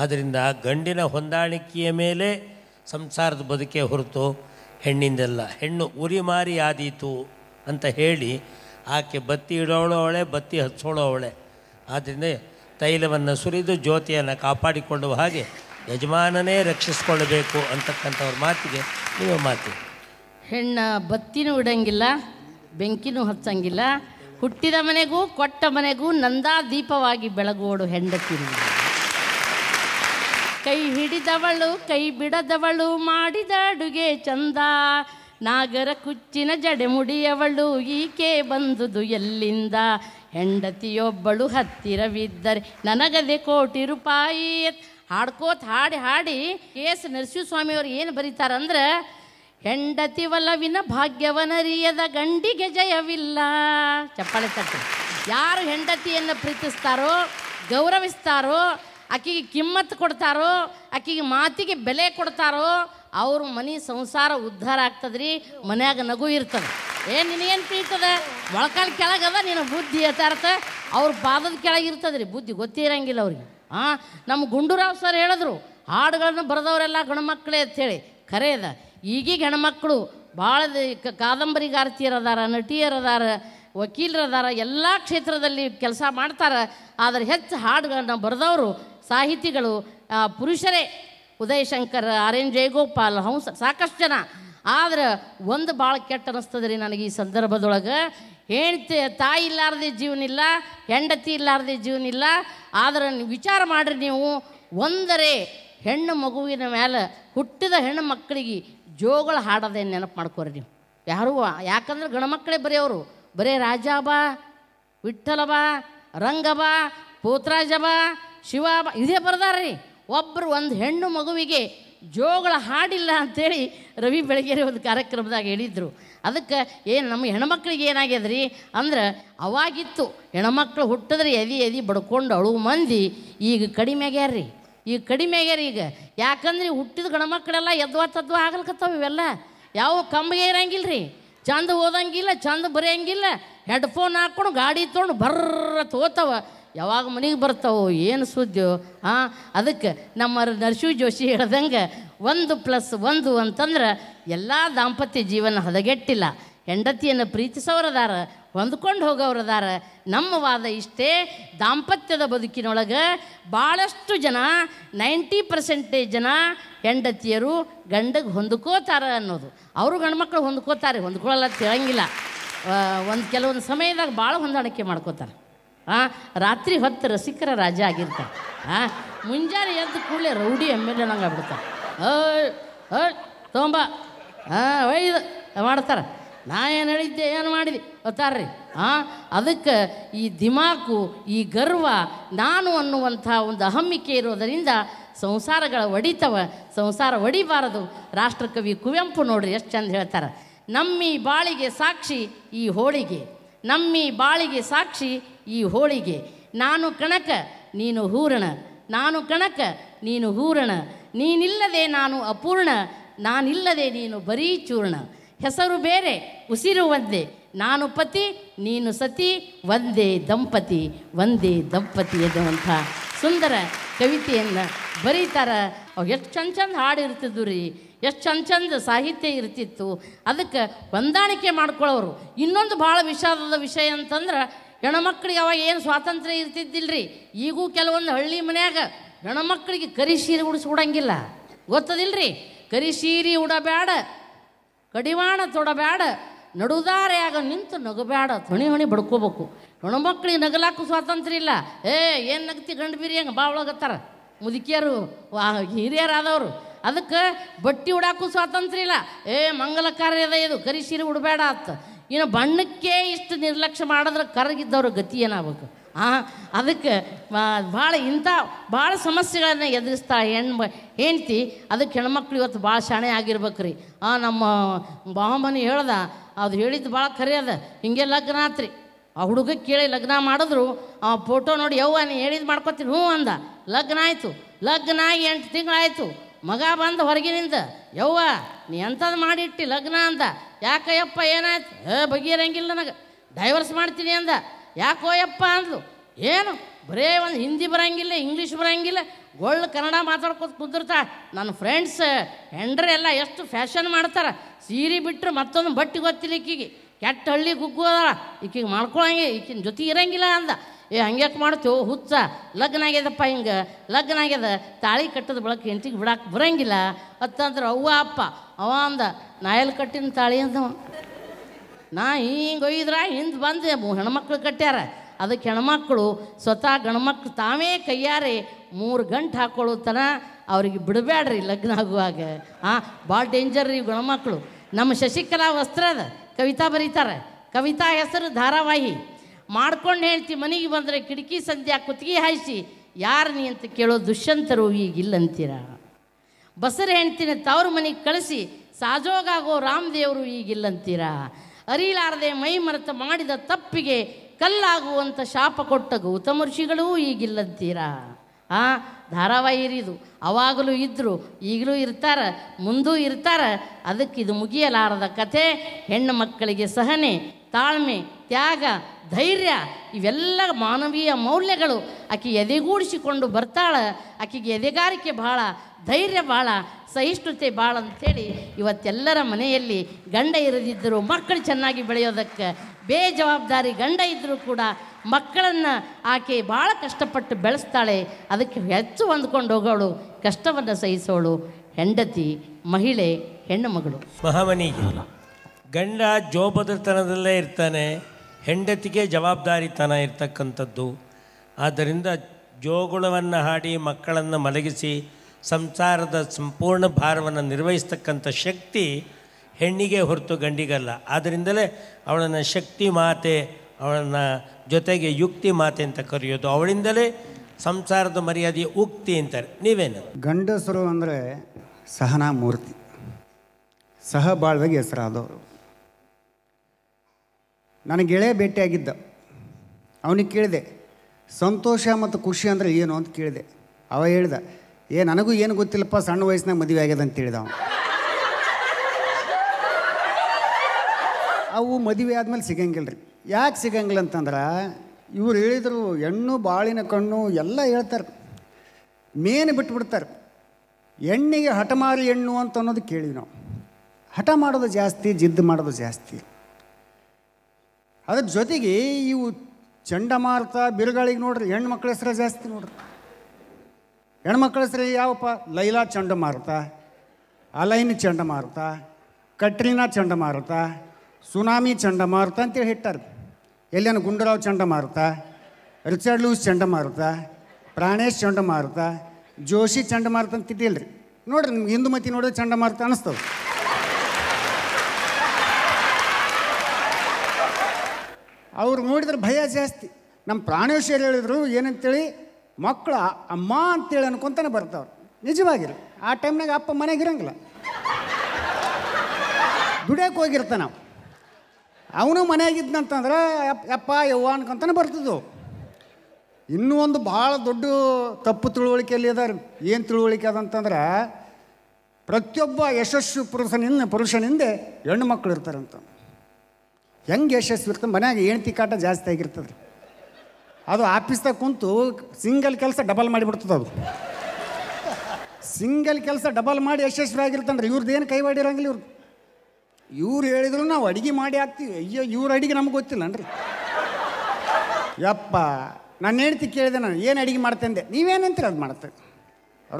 S1: ಆದ್ದರಿಂದ ಗಂಡಿನ ಹೊಂದಾಣಿಕೆಯ ಮೇಲೆ ಸಂಸಾರದ ಬದುಕೆ ಹೊರತು ಹೆಣ್ಣಿಂದೆಲ್ಲ ಹೆಣ್ಣು ಉರಿ ಮಾರಿ ಆದೀತು ಅಂತ ಹೇಳಿ ಆಕೆ ಬತ್ತಿ ಇಡೋಳು ಅವಳೆ ಬತ್ತಿ ಹಚ್ಚೋಳು ಅವಳೆ ಆದ್ದರಿಂದ ತೈಲವನ್ನು ಸುರಿದು ಜ್ಯೋತಿಯನ್ನು ಕಾಪಾಡಿಕೊಳ್ಳುವ ಹಾಗೆ ಯಜಮಾನನೇ ರಕ್ಷಿಸಿಕೊಳ್ಳಬೇಕು ಅಂತಕ್ಕಂಥವ್ರ ಮಾತಿಗೆ ನೀವು ಮಾತು
S5: ಹೆಣ್ಣ ಬತ್ತಿನೂ ಇಡಂಗಿಲ್ಲ ಬೆಂಕಿನೂ ಹಚ್ಚಂಗಿಲ್ಲ ಹುಟ್ಟಿದ ಮನೆಗೂ ಕೊಟ್ಟ ಮನೆಗೂ ನಂದಾ ದೀಪವಾಗಿ ಬೆಳಗೋಡು ಹೆಂಡತಿ ಕೈ ಹಿಡಿದವಳು ಕೈ ಬಿಡದವಳು ಮಾಡಿದ ಅಡುಗೆ ಚಂದ ನಾಗರ ಕುಚ್ಚಿನ ಮುಡಿಯವಳು ಈಕೆ ಬಂದುದು ಎಲ್ಲಿಂದ ಹೆಂಡತಿಯೊಬ್ಬಳು ಹತ್ತಿರವಿದ್ದರೆ ನನಗದೆ ಕೋಟಿ ರೂಪಾಯಿ ಹಾಡ್ಕೋತ ಹಾಡಿ ಹಾಡಿ ಕೆ ಎಸ್ ನರಸಿಂಹಸ್ವಾಮಿಯವರು ಏನು ಬರೀತಾರಂದ್ರೆ ಹೆಂಡತಿ ಒಲವಿನ ಭಾಗ್ಯವನರಿಯದ ಗಂಡಿಗೆ ಜಯವಿಲ್ಲ ಚಪ್ಪಾಳೆ ತಟ್ಟೆ ಯಾರು ಹೆಂಡತಿಯನ್ನು ಪ್ರೀತಿಸ್ತಾರೋ ಗೌರವಿಸ್ತಾರೋ ಆಕೆಗೆ ಕಿಮ್ಮತ್ತು ಕೊಡ್ತಾರೋ ಆಕೆಗೆ ಮಾತಿಗೆ ಬೆಲೆ ಕೊಡ್ತಾರೋ ಅವ್ರ ಮನೆ ಸಂಸಾರ ಉದ್ಧಾರ ಆಗ್ತದ್ರಿ ಮನ್ಯಾಗ ನಗು ಇರ್ತದೆ ಏ ನಿನಗೇನು ತಿಳಿತದೆ ಒಳಕಾಲ ಕೆಳಗದ ನೀನು ಬುದ್ಧಿ ಯಥಾರ್ಥ ಅವ್ರ ಪಾದದ ಕೆಳಗೆ ಇರ್ತದ್ರಿ ಬುದ್ಧಿ ಗೊತ್ತಿರಂಗಿಲ್ಲ ಅವ್ರಿಗೆ ಹಾಂ ನಮ್ಮ ಗುಂಡೂರಾವ್ ಸರ್ ಹೇಳಿದ್ರು ಹಾಡುಗಳನ್ನು ಬರೆದವರೆಲ್ಲ ಗಣಮಕ್ಕಳೇ ಅಂಥೇಳಿ ಖರೆ ಅದ ಈಗೀಗ ಹೆಣ್ಮಕ್ಳು ಭಾಳ ಕಾದಂಬರಿಗಾರ್ತಿಯರದಾರ ನಟಿಯರದಾರ ವಕೀಲರದಾರ ಎಲ್ಲ ಕ್ಷೇತ್ರದಲ್ಲಿ ಕೆಲಸ ಮಾಡ್ತಾರೆ ಆದರೆ ಹೆಚ್ಚು ಹಾಡುಗಳನ್ನು ಬರೆದವರು ಸಾಹಿತಿಗಳು ಪುರುಷರೇ ಉದಯಶಂಕರ್ ಆರ್ ಎನ್ ಜಯಗೋಪಾಲ್ ಹಂಸ ಸಾಕಷ್ಟು ಜನ ಆದರೆ ಒಂದು ಭಾಳ ಕೆಟ್ಟ ಅನಿಸ್ತದೆ ರೀ ನನಗೆ ಈ ಸಂದರ್ಭದೊಳಗೆ ಹೆಂಡತಿ ತಾಯಿ ಇಲ್ಲಾರದೆ ಜೀವನ ಇಲ್ಲ ಹೆಂಡತಿ ಇಲ್ಲಾರದೆ ಜೀವನ ಇಲ್ಲ ಆದರೆ ವಿಚಾರ ಮಾಡಿರಿ ನೀವು ಒಂದರೆ ಹೆಣ್ಣು ಮಗುವಿನ ಮೇಲೆ ಹುಟ್ಟಿದ ಹೆಣ್ಣು ಮಕ್ಕಳಿಗೆ ಜೋಗಳು ಹಾಡೋದೇ ನೆನಪು ಮಾಡ್ಕೋರಿ ನೀವು ಯಾರು ಯಾಕಂದ್ರೆ ಗಣಮಕ್ಕಳೇ ಬರೆಯೋರು ಬರೇ ರಾಜಾಬ ವಿಠಲಬ ರಂಗಬ ಪೋತ್ರಾಜಬ ಬಾ ಇದೇ ಬರ್ದಾರ್ರಿ ಒಬ್ಬರು ಒಂದು ಹೆಣ್ಣು ಮಗುವಿಗೆ ಜೋಗಳ ಹಾಡಿಲ್ಲ ಅಂಥೇಳಿ ರವಿ ಬೆಳಗೇರಿ ಒಂದು ಕಾರ್ಯಕ್ರಮದಾಗ ಹೇಳಿದರು ಅದಕ್ಕೆ ಏನು ನಮ್ಮ ಹೆಣ್ಮಕ್ಳಿಗೆ ಏನಾಗ್ಯದ ರೀ ಅಂದ್ರೆ ಅವಾಗಿತ್ತು ಹೆಣ್ಮಕ್ಳು ಹುಟ್ಟಿದ್ರೆ ಎದಿ ಎದಿ ಬಡ್ಕೊಂಡು ಅಳು ಮಂದಿ ಈಗ ಕಡಿಮೆ ಆಗ್ಯಾರ್ರಿ ಈಗ ಕಡಿಮೆ ಆಗ್ಯಾರ ಈಗ ಯಾಕಂದ್ರೆ ಹುಟ್ಟಿದ ಗಣಮಕ್ಕಳೆಲ್ಲ ಎದ್ವಾ ತದ್ವಾ ಆಗಲ್ಕತ್ತವ ಇವೆಲ್ಲ ಯಾವ ಕಂಬಗೆ ಇರಂಗಿಲ್ಲ ರೀ ಚಂದ ಓದಂಗಿಲ್ಲ ಚಂದ ಬರೆಯಂಗಿಲ್ಲ ಹೆಡ್ಫೋನ್ ಹಾಕ್ಕೊಂಡು ಗಾಡಿ ತೊಗೊಂಡು ಬರ್ರ ತೋತವ ಯಾವಾಗ ಮನೆಗೆ ಬರ್ತಾವೋ ಏನು ಸುದ್ದಿ ಹಾಂ ಅದಕ್ಕೆ ನಮ್ಮ ನರಸಿಂಹ ಜೋಶಿ ಹೇಳ್ದಂಗೆ ಒಂದು ಪ್ಲಸ್ ಒಂದು ಅಂತಂದ್ರೆ ಎಲ್ಲ ದಾಂಪತ್ಯ ಜೀವನ ಹದಗೆಟ್ಟಿಲ್ಲ ಹೆಂಡತಿಯನ್ನು ಪ್ರೀತಿಸೋರದಾರ ಹೊಂದ್ಕೊಂಡು ಹೋಗೋರದಾರ ನಮ್ಮ ವಾದ ಇಷ್ಟೇ ದಾಂಪತ್ಯದ ಬದುಕಿನೊಳಗೆ ಭಾಳಷ್ಟು ಜನ ನೈಂಟಿ ಪರ್ಸೆಂಟೇಜ್ ಜನ ಹೆಂಡತಿಯರು ಗಂಡಗೆ ಹೊಂದ್ಕೋತಾರೆ ಅನ್ನೋದು ಅವರು ಗಂಡ್ಮಕ್ಳು ಹೊಂದ್ಕೋತಾರೆ ಹೊಂದ್ಕೊಳ್ಳಲ್ಲ ತಿಳಂಗಿಲ್ಲ ಒಂದು ಕೆಲವೊಂದು ಸಮಯದಾಗ ಭಾಳ ಹೊಂದಾಣಿಕೆ ಮಾಡ್ಕೋತಾರೆ ಹಾಂ ರಾತ್ರಿ ಹೊತ್ತು ರಸಿಕರ ರಾಜ ಆಗಿರ್ತಾರೆ ಹಾಂ ಮುಂಜಾನೆ ಎದ್ದು ಕೂಡಲೇ ರೌಡಿ ಎಮ್ ಎಲ್ ಎನಂಗೆ ಆಗ್ಬಿಡ್ತಾರೆ ತೊಂಬ ಹಾಂ ಒಯ್ದು ಮಾಡ್ತಾರೆ ನಾ ಏನು ಹೇಳಿದ್ದೆ ಏನು ಮಾಡಿದೆ ಅತಾರ್ರಿ ಹಾಂ ಅದಕ್ಕೆ ಈ ದಿಮಾಕು ಈ ಗರ್ವ ನಾನು ಅನ್ನುವಂಥ ಒಂದು ಅಹಮ್ಮಿಕೆ ಇರೋದರಿಂದ ಸಂಸಾರಗಳ ಒಡಿತವ ಸಂಸಾರ ಒಡಿಬಾರದು ರಾಷ್ಟ್ರಕವಿ ಕುವೆಂಪು ನೋಡ್ರಿ ಎಷ್ಟು ಚಂದ ಹೇಳ್ತಾರೆ ನಮ್ಮಿ ಬಾಳಿಗೆ ಸಾಕ್ಷಿ ಈ ಹೋಳಿಗೆ ನಮ್ಮಿ ಬಾಳಿಗೆ ಸಾಕ್ಷಿ ಈ ಹೋಳಿಗೆ ನಾನು ಕಣಕ ನೀನು ಹೂರಣ ನಾನು ಕಣಕ ನೀನು ಹೂರಣ ನೀನಿಲ್ಲದೆ ನಾನು ಅಪೂರ್ಣ ನಾನಿಲ್ಲದೆ ನೀನು ಬರೀ ಚೂರ್ಣ ಹೆಸರು ಬೇರೆ ಉಸಿರು ಒಂದೇ ನಾನು ಪತಿ ನೀನು ಸತಿ ಒಂದೇ ದಂಪತಿ ಒಂದೇ ದಂಪತಿ ಎನ್ನುವಂಥ ಸುಂದರ ಕವಿತೆಯನ್ನು ಬರೀತಾರ ಅವು ಎಷ್ಟು ಚಂದ ಚಂದ ಹಾಡಿರ್ತಿದ್ವು ರೀ ಎಷ್ಟು ಚಂದ ಚಂದ ಸಾಹಿತ್ಯ ಇರ್ತಿತ್ತು ಅದಕ್ಕೆ ಹೊಂದಾಣಿಕೆ ಮಾಡ್ಕೊಳ್ಳೋರು ಇನ್ನೊಂದು ಭಾಳ ವಿಷಾದದ ವಿಷಯ ಅಂತಂದ್ರೆ ಹೆಣ್ಮಕ್ಳಿಗೆ ಅವಾಗ ಏನು ಸ್ವಾತಂತ್ರ್ಯ ಇರ್ತಿದ್ದಿಲ್ಲ ರೀ ಈಗೂ ಕೆಲವೊಂದು ಹಳ್ಳಿ ಮನ್ಯಾಗ ಹೆಣ್ಮಕ್ಳಿಗೆ ಕರಿ ಸೀರೆ ಉಡಿಸ್ಕೊಡಂಗಿಲ್ಲ ಗೊತ್ತದಿಲ್ಲ ರೀ ಕರಿ ಉಡಬೇಡ ಕಡಿವಾಣ ತೊಡಬೇಡ ಆಗ ನಿಂತು ನಗಬೇಡ ಹೊಣಿ ಹೊಣಿ ಬಡ್ಕೋಬೇಕು ಹೆಣ್ಮಕ್ಳಿಗೆ ನಗಲಾಕು ಸ್ವಾತಂತ್ರ್ಯ ಇಲ್ಲ ಏ ಏನು ನಗ್ತಿ ಗಂಡು ಬೀರಿ ಹೆಂಗೆ ಮುದುಕಿಯರು ಒಳಗತ್ತಾರ ಮುದುಕಿಯರು ಹಿರಿಯರಾದವರು ಅದಕ್ಕೆ ಬಟ್ಟೆ ಉಡಾಕು ಸ್ವಾತಂತ್ರ್ಯ ಇಲ್ಲ ಏ ಮಂಗಲ ಕಾರ್ಯದ ಇದು ಕರಿ ಸೀರೆ ಉಡಬೇಡ ಅಂತ ಇನ್ನು ಬಣ್ಣಕ್ಕೆ ಇಷ್ಟು ನಿರ್ಲಕ್ಷ್ಯ ಮಾಡಿದ್ರೆ ಕರಗಿದ್ದವ್ರ ಗತಿ ಏನಾಗಬೇಕು ಆ ಅದಕ್ಕೆ ಭಾಳ ಇಂಥ ಭಾಳ ಸಮಸ್ಯೆಗಳನ್ನು ಎದುರಿಸ್ತಾ ಹೆಣ್ಣು ಹೆಂಡ್ತಿ ಅದಕ್ಕೆ ಹೆಣ್ಮಕ್ಳು ಇವತ್ತು ಭಾಳ ಶಾಣೆ ಆಗಿರ್ಬೇಕ್ರಿ ಆ ನಮ್ಮ ಬಾಮನಿ ಹೇಳ್ದ ಅದು ಹೇಳಿದ್ದು ಭಾಳ ಖರೆ ಅದ ಹಿಂಗೆ ಲಗ್ನ ಆತ್ರಿ ಆ ಹುಡುಗ ಕೇಳಿ ಲಗ್ನ ಮಾಡಿದ್ರು ಆ ಫೋಟೋ ನೋಡಿ ಯವ್ವ ನೀ ಹೇಳಿದ್ದು ಮಾಡ್ಕೊತೀನಿ ಹ್ಞೂ ಅಂದ ಲಗ್ನ ಆಯಿತು ಲಗ್ನ ಆಗಿ ಎಂಟು ತಿಂಗಳಾಯಿತು ಮಗ ಬಂದು ಹೊರಗಿನಿಂದ ಯವ್ವ ನೀ ಎಂಥದ್ದು ಮಾಡಿಟ್ಟಿ ಲಗ್ನ ಅಂದ ಯಾಕಯ್ಯಪ್ಪ ಏನಾಯ್ತು ಏ ಬಗೆಯರಂಗಿಲ್ಲ ನನಗೆ ಡೈವರ್ಸ್ ಮಾಡ್ತೀನಿ ಅಂದ ಯಾಕೋಯಪ್ಪ ಅಂದ್ಲು ಏನು ಬರೇ ಒಂದು ಹಿಂದಿ ಬರಂಗಿಲ್ಲ ಇಂಗ್ಲೀಷ್ ಬರಂಗಿಲ್ಲ ಗೋಲ್ಡ್ ಕನ್ನಡ ಮಾತಾಡ್ಕೋತ ಕುಂದಿರ್ತಾ ನನ್ನ ಫ್ರೆಂಡ್ಸ್ ಎಲ್ಲ ಎಷ್ಟು ಫ್ಯಾಷನ್ ಮಾಡ್ತಾರೆ ಸೀರೆ ಬಿಟ್ಟರೆ ಮತ್ತೊಂದು ಬಟ್ಟೆ ಗೊತ್ತಿಲ್ಲ ಈಕಿಗೆ ಕೆಟ್ಟ ಹಳ್ಳಿ ಗುಗ್ಗು ಅದ ಈಕಿಗೆ ಮಾಡ್ಕೊಳಂಗೆ ಈಕಿನ ಜೊತೆ ಇರಂಗಿಲ್ಲ ಅಂದ ಏ ಹಂಗ್ಯಾಕೆ ಮಾಡ್ತೇವೆ ಹುಚ್ಚ ಲಗ್ನ ಆಗ್ಯದಪ್ಪ ಹಿಂಗೆ ಲಗ್ನ ಆಗ್ಯದ ತಾಳಿ ಕಟ್ಟದ ಬಳಕೆ ಹೆಂಡತಿಗೆ ಬಿಡಕ್ಕೆ ಬರಂಗಿಲ್ಲ ಅತ್ತಂದ್ರೆ ಅವ್ವ ಅಪ್ಪ ಅವ ಅಂದ ನಾಯಲ್ ಕಟ್ಟಿನ ತಾಳಿ ಅಂದ ನಾ ಹಿಂಗೆ ಒಯ್ದ್ರ ಹಿಂದೆ ಬಂದೆ ಹೆಣ್ಮಕ್ಳು ಕಟ್ಟ್ಯಾರ ಅದಕ್ಕೆ ಹೆಣ್ಮಕ್ಳು ಸ್ವತಃ ಗಣಮಕ್ಳು ತಾವೇ ಕೈಯಾರೆ ಮೂರು ಗಂಟೆ ಹಾಕ್ಕೊಳ್ಳೋ ತನ ಅವ್ರಿಗೆ ಬಿಡಬೇಡ್ರಿ ಲಗ್ನ ಆಗುವಾಗ ಹಾಂ ಭಾಳ ಡೇಂಜರ್ ರೀ ಮಕ್ಕಳು ನಮ್ಮ ಶಶಿಕಲಾ ವಸ್ತ್ರದ ಕವಿತಾ ಬರೀತಾರೆ ಕವಿತಾ ಹೆಸರು ಧಾರಾವಾಹಿ ಮಾಡ್ಕೊಂಡು ಹೇಳ್ತಿ ಮನೆಗೆ ಬಂದರೆ ಕಿಟಕಿ ಸಂಧ್ಯಾ ಕುತ್ತಿಗೆ ಹಾಯಿಸಿ ಯಾರು ನೀ ಅಂತ ಕೇಳೋ ದುಷ್ಯಂತರು ಈಗಿಲ್ಲ ಅಂತೀರ ಬಸರ ಹೆಣ್ತಿನ ತವ್ರ ಮನೆಗೆ ಕಳಿಸಿ ಸಾಜೋಗಾಗೋ ರಾಮದೇವರು ಈಗಿಲ್ಲ ಅಂತೀರ ಅರಿಲಾರದೆ ಮೈ ಮರೆತ ಮಾಡಿದ ತಪ್ಪಿಗೆ ಕಲ್ಲಾಗುವಂಥ ಶಾಪ ಕೊಟ್ಟ ಗೌತಮ ಋಷಿಗಳೂ ಈಗಿಲ್ಲಂತೀರಾ ಆ ಧಾರಾವಾಹಿರಿದು ಅವಾಗಲೂ ಇದ್ದರು ಈಗಲೂ ಇರ್ತಾರೆ ಮುಂದೂ ಇರ್ತಾರೆ ಅದಕ್ಕೆ ಇದು ಮುಗಿಯಲಾರದ ಕಥೆ ಹೆಣ್ಣು ಮಕ್ಕಳಿಗೆ ಸಹನೆ ತಾಳ್ಮೆ ತ್ಯಾಗ ಧೈರ್ಯ ಇವೆಲ್ಲ ಮಾನವೀಯ ಮೌಲ್ಯಗಳು ಆಕೆ ಎದೆಗೂಡಿಸಿಕೊಂಡು ಬರ್ತಾಳೆ ಆಕೆಗೆ ಎದೆಗಾರಿಕೆ ಭಾಳ ಧೈರ್ಯ ಭಾಳ ಸಹಿಷ್ಣುತೆ ಭಾಳ ಅಂಥೇಳಿ ಇವತ್ತೆಲ್ಲರ ಮನೆಯಲ್ಲಿ ಗಂಡ ಇರದಿದ್ದರೂ ಮಕ್ಕಳು ಚೆನ್ನಾಗಿ ಬೆಳೆಯೋದಕ್ಕೆ ಬೇಜವಾಬ್ದಾರಿ ಗಂಡ ಇದ್ದರೂ ಕೂಡ ಮಕ್ಕಳನ್ನು ಆಕೆ ಭಾಳ ಕಷ್ಟಪಟ್ಟು ಬೆಳೆಸ್ತಾಳೆ ಅದಕ್ಕೆ ಹೆಚ್ಚು ಹೊಂದ್ಕೊಂಡು ಹೋಗೋಳು ಕಷ್ಟವನ್ನು ಸಹಿಸೋಳು ಹೆಂಡತಿ ಮಹಿಳೆ ಹೆಣ್ಣು ಮಗಳು
S1: ಗಂಡ ಜೋಬದತನದಲ್ಲೇ ಇರ್ತಾನೆ ಹೆಂಡತಿಗೆ ಜವಾಬ್ದಾರಿತನ ಇರ್ತಕ್ಕಂಥದ್ದು ಆದ್ದರಿಂದ ಜೋಗುಳವನ್ನು ಹಾಡಿ ಮಕ್ಕಳನ್ನು ಮಲಗಿಸಿ ಸಂಸಾರದ ಸಂಪೂರ್ಣ ಭಾರವನ್ನು ನಿರ್ವಹಿಸ್ತಕ್ಕಂಥ ಶಕ್ತಿ ಹೆಣ್ಣಿಗೆ ಹೊರತು ಗಂಡಿಗಲ್ಲ ಆದ್ದರಿಂದಲೇ ಅವಳನ್ನು ಶಕ್ತಿ ಮಾತೆ ಅವಳನ್ನು ಜೊತೆಗೆ ಯುಕ್ತಿ ಮಾತೆ ಅಂತ ಕರೆಯೋದು ಅವಳಿಂದಲೇ ಸಂಸಾರದ ಮರ್ಯಾದೆ ಉಕ್ತಿ ಅಂತಾರೆ ನೀವೇನು
S6: ಗಂಡಸರು ಅಂದರೆ ಸಹನಾ ಮೂರ್ತಿ ಸಹ ಬಾಳ್ದಾಗ ಹೆಸರಾದವರು ನನಗೆ ಗೆಳೆಯ ಭೇಟಿಯಾಗಿದ್ದ ಅವನಿಗೆ ಕೇಳಿದೆ ಸಂತೋಷ ಮತ್ತು ಖುಷಿ ಅಂದರೆ ಏನು ಅಂತ ಕೇಳಿದೆ ಅವ ಹೇಳ್ದ ಏ ನನಗೂ ಏನು ಗೊತ್ತಿಲ್ಲಪ್ಪ ಸಣ್ಣ ವಯಸ್ಸಿನಾಗ ಮದುವೆ ಆಗ್ಯದ ಅಂತ ಹೇಳಿದ ಅವನು ಅವು ಮದುವೆ ಆದಮೇಲೆ ಸಿಗಂಗಿಲ್ಲ ರೀ ಯಾಕೆ ಸಿಗಂಗಿಲ್ಲ ಅಂತಂದ್ರೆ ಇವ್ರು ಹೇಳಿದರು ಹೆಣ್ಣು ಬಾಳಿನ ಕಣ್ಣು ಎಲ್ಲ ಹೇಳ್ತಾರೆ ಮೇನು ಬಿಟ್ಬಿಡ್ತಾರೆ ಹೆಣ್ಣಿಗೆ ಹಠಮಾರಿ ಹೆಣ್ಣು ಅಂತ ಅನ್ನೋದು ಕೇಳಿವಿ ನಾವು ಹಠ ಮಾಡೋದು ಜಾಸ್ತಿ ಜಿದ್ದು ಮಾಡೋದು ಜಾಸ್ತಿ ಅದ್ರ ಜೊತೆಗೆ ಇವು ಚಂಡಮಾರುತ ಬಿರುಗಾಳಿಗೆ ನೋಡ್ರಿ ಹೆಣ್ಣು ಮಕ್ಕಳ ಜಾಸ್ತಿ ನೋಡ್ರಿ ಹೆಣ್ಮಕ್ಳ ಹೆಸರು ಯಾವಪ್ಪ ಲೈಲಾ ಚಂಡಮಾರುತ ಅಲೈನ್ ಚಂಡಮಾರುತ ಕಟ್ರಿನಾ ಚಂಡಮಾರುತ ಸುನಾಮಿ ಚಂಡಮಾರುತ ಅಂತೇಳಿ ಹಿಟ್ಟಾರ ಎಲ್ಲಿನ ಗುಂಡೂರಾವ್ ಚಂಡಮಾರುತ ರಿಚರ್ಡ್ ಲೂಸ್ ಚಂಡಮಾರುತ ಪ್ರಾಣೇಶ್ ಚಂಡಮಾರುತ ಜೋಶಿ ಚಂಡಮಾರುತ ಅಂತ ತಿಟ್ಟಿಲ್ರಿ ನೋಡ್ರಿ ನಿಮ್ಗೆ ಮತಿ ನೋಡಿದ್ರೆ ಚಂಡಮಾರುತ ಅನಿಸ್ತವೆ ಅವ್ರು ನೋಡಿದ್ರೆ ಭಯ ಜಾಸ್ತಿ ನಮ್ಮ ಪ್ರಾಣೇಶ್ ಹೇಳಿದ್ರು ಏನಂತೇಳಿ ಮಕ್ಕಳು ಅಮ್ಮ ಅಂತೇಳಿ ಅನ್ಕೊಂತಾನೆ ಬರ್ತಾವ್ರು ನಿಜವಾಗಿರಿ ಆ ಟೈಮ್ನಾಗ ಅಪ್ಪ ಮನೆಗೆ ಇರಂಗಿಲ್ಲ ದುಡಿಯೋಕೆ ಹೋಗಿರ್ತಾನೆ ನಾವು ಅವನು ಮನೆಯಾಗಿದ್ದಂತಂದ್ರೆ ಯಪ್ಪ ಯವ್ವ ಅನ್ಕೊಂತಾನೆ ಬರ್ತಿದ್ದವು ಇನ್ನೂ ಒಂದು ಭಾಳ ದೊಡ್ಡ ತಪ್ಪು ತಿಳುವಳಿಕೆಯಲ್ಲಿ ಅದಾರ ಏನು ತಿಳುವಳಿಕೆ ಅದಂತಂದ್ರೆ ಪ್ರತಿಯೊಬ್ಬ ಯಶಸ್ವಿ ಪುರುಷನಿಂದ ಪುರುಷನಿಂದ ಹೆಣ್ಣು ಮಕ್ಕಳು ಇರ್ತಾರಂತ ಹೆಂಗೆ ಯಶಸ್ವಿ ಇರ್ತದೆ ಮನ್ಯಾಗ ಏಣತಿ ಕಾಟ ಜಾಸ್ತಿ ಆಗಿರ್ತದೆ ಅದು ಆಫೀಸ್ದಾಗ ಕುಂತು ಸಿಂಗಲ್ ಕೆಲಸ ಡಬಲ್ ಮಾಡಿಬಿಡ್ತದೆ ಅದು ಸಿಂಗಲ್ ಕೆಲಸ ಡಬಲ್ ಮಾಡಿ ಯಶಸ್ವಿ ಆಗಿರ್ತಂದ್ರೆ ಇವ್ರದ್ದು ಏನು ಕೈವಾಡಿರಂಗಿಲ್ಲ ಇವ್ರು ಇವ್ರು ಹೇಳಿದ್ರು ನಾವು ಅಡುಗೆ ಮಾಡಿ ಹಾಕ್ತೀವಿ ಅಯ್ಯೋ ಇವ್ರ ಅಡುಗೆ ನಮ್ಗೆ ಗೊತ್ತಿಲ್ಲನ್ರಿ ಯಪ್ಪ ನಾನು ಹೇಳ್ತಿ ಕೇಳಿದೆ ನಾನು ಏನು ಅಡುಗೆ ಮಾಡ್ತೇನೆ ನೀವೇನಂತೀರಿ ಅದು ಮಾಡ್ತೆ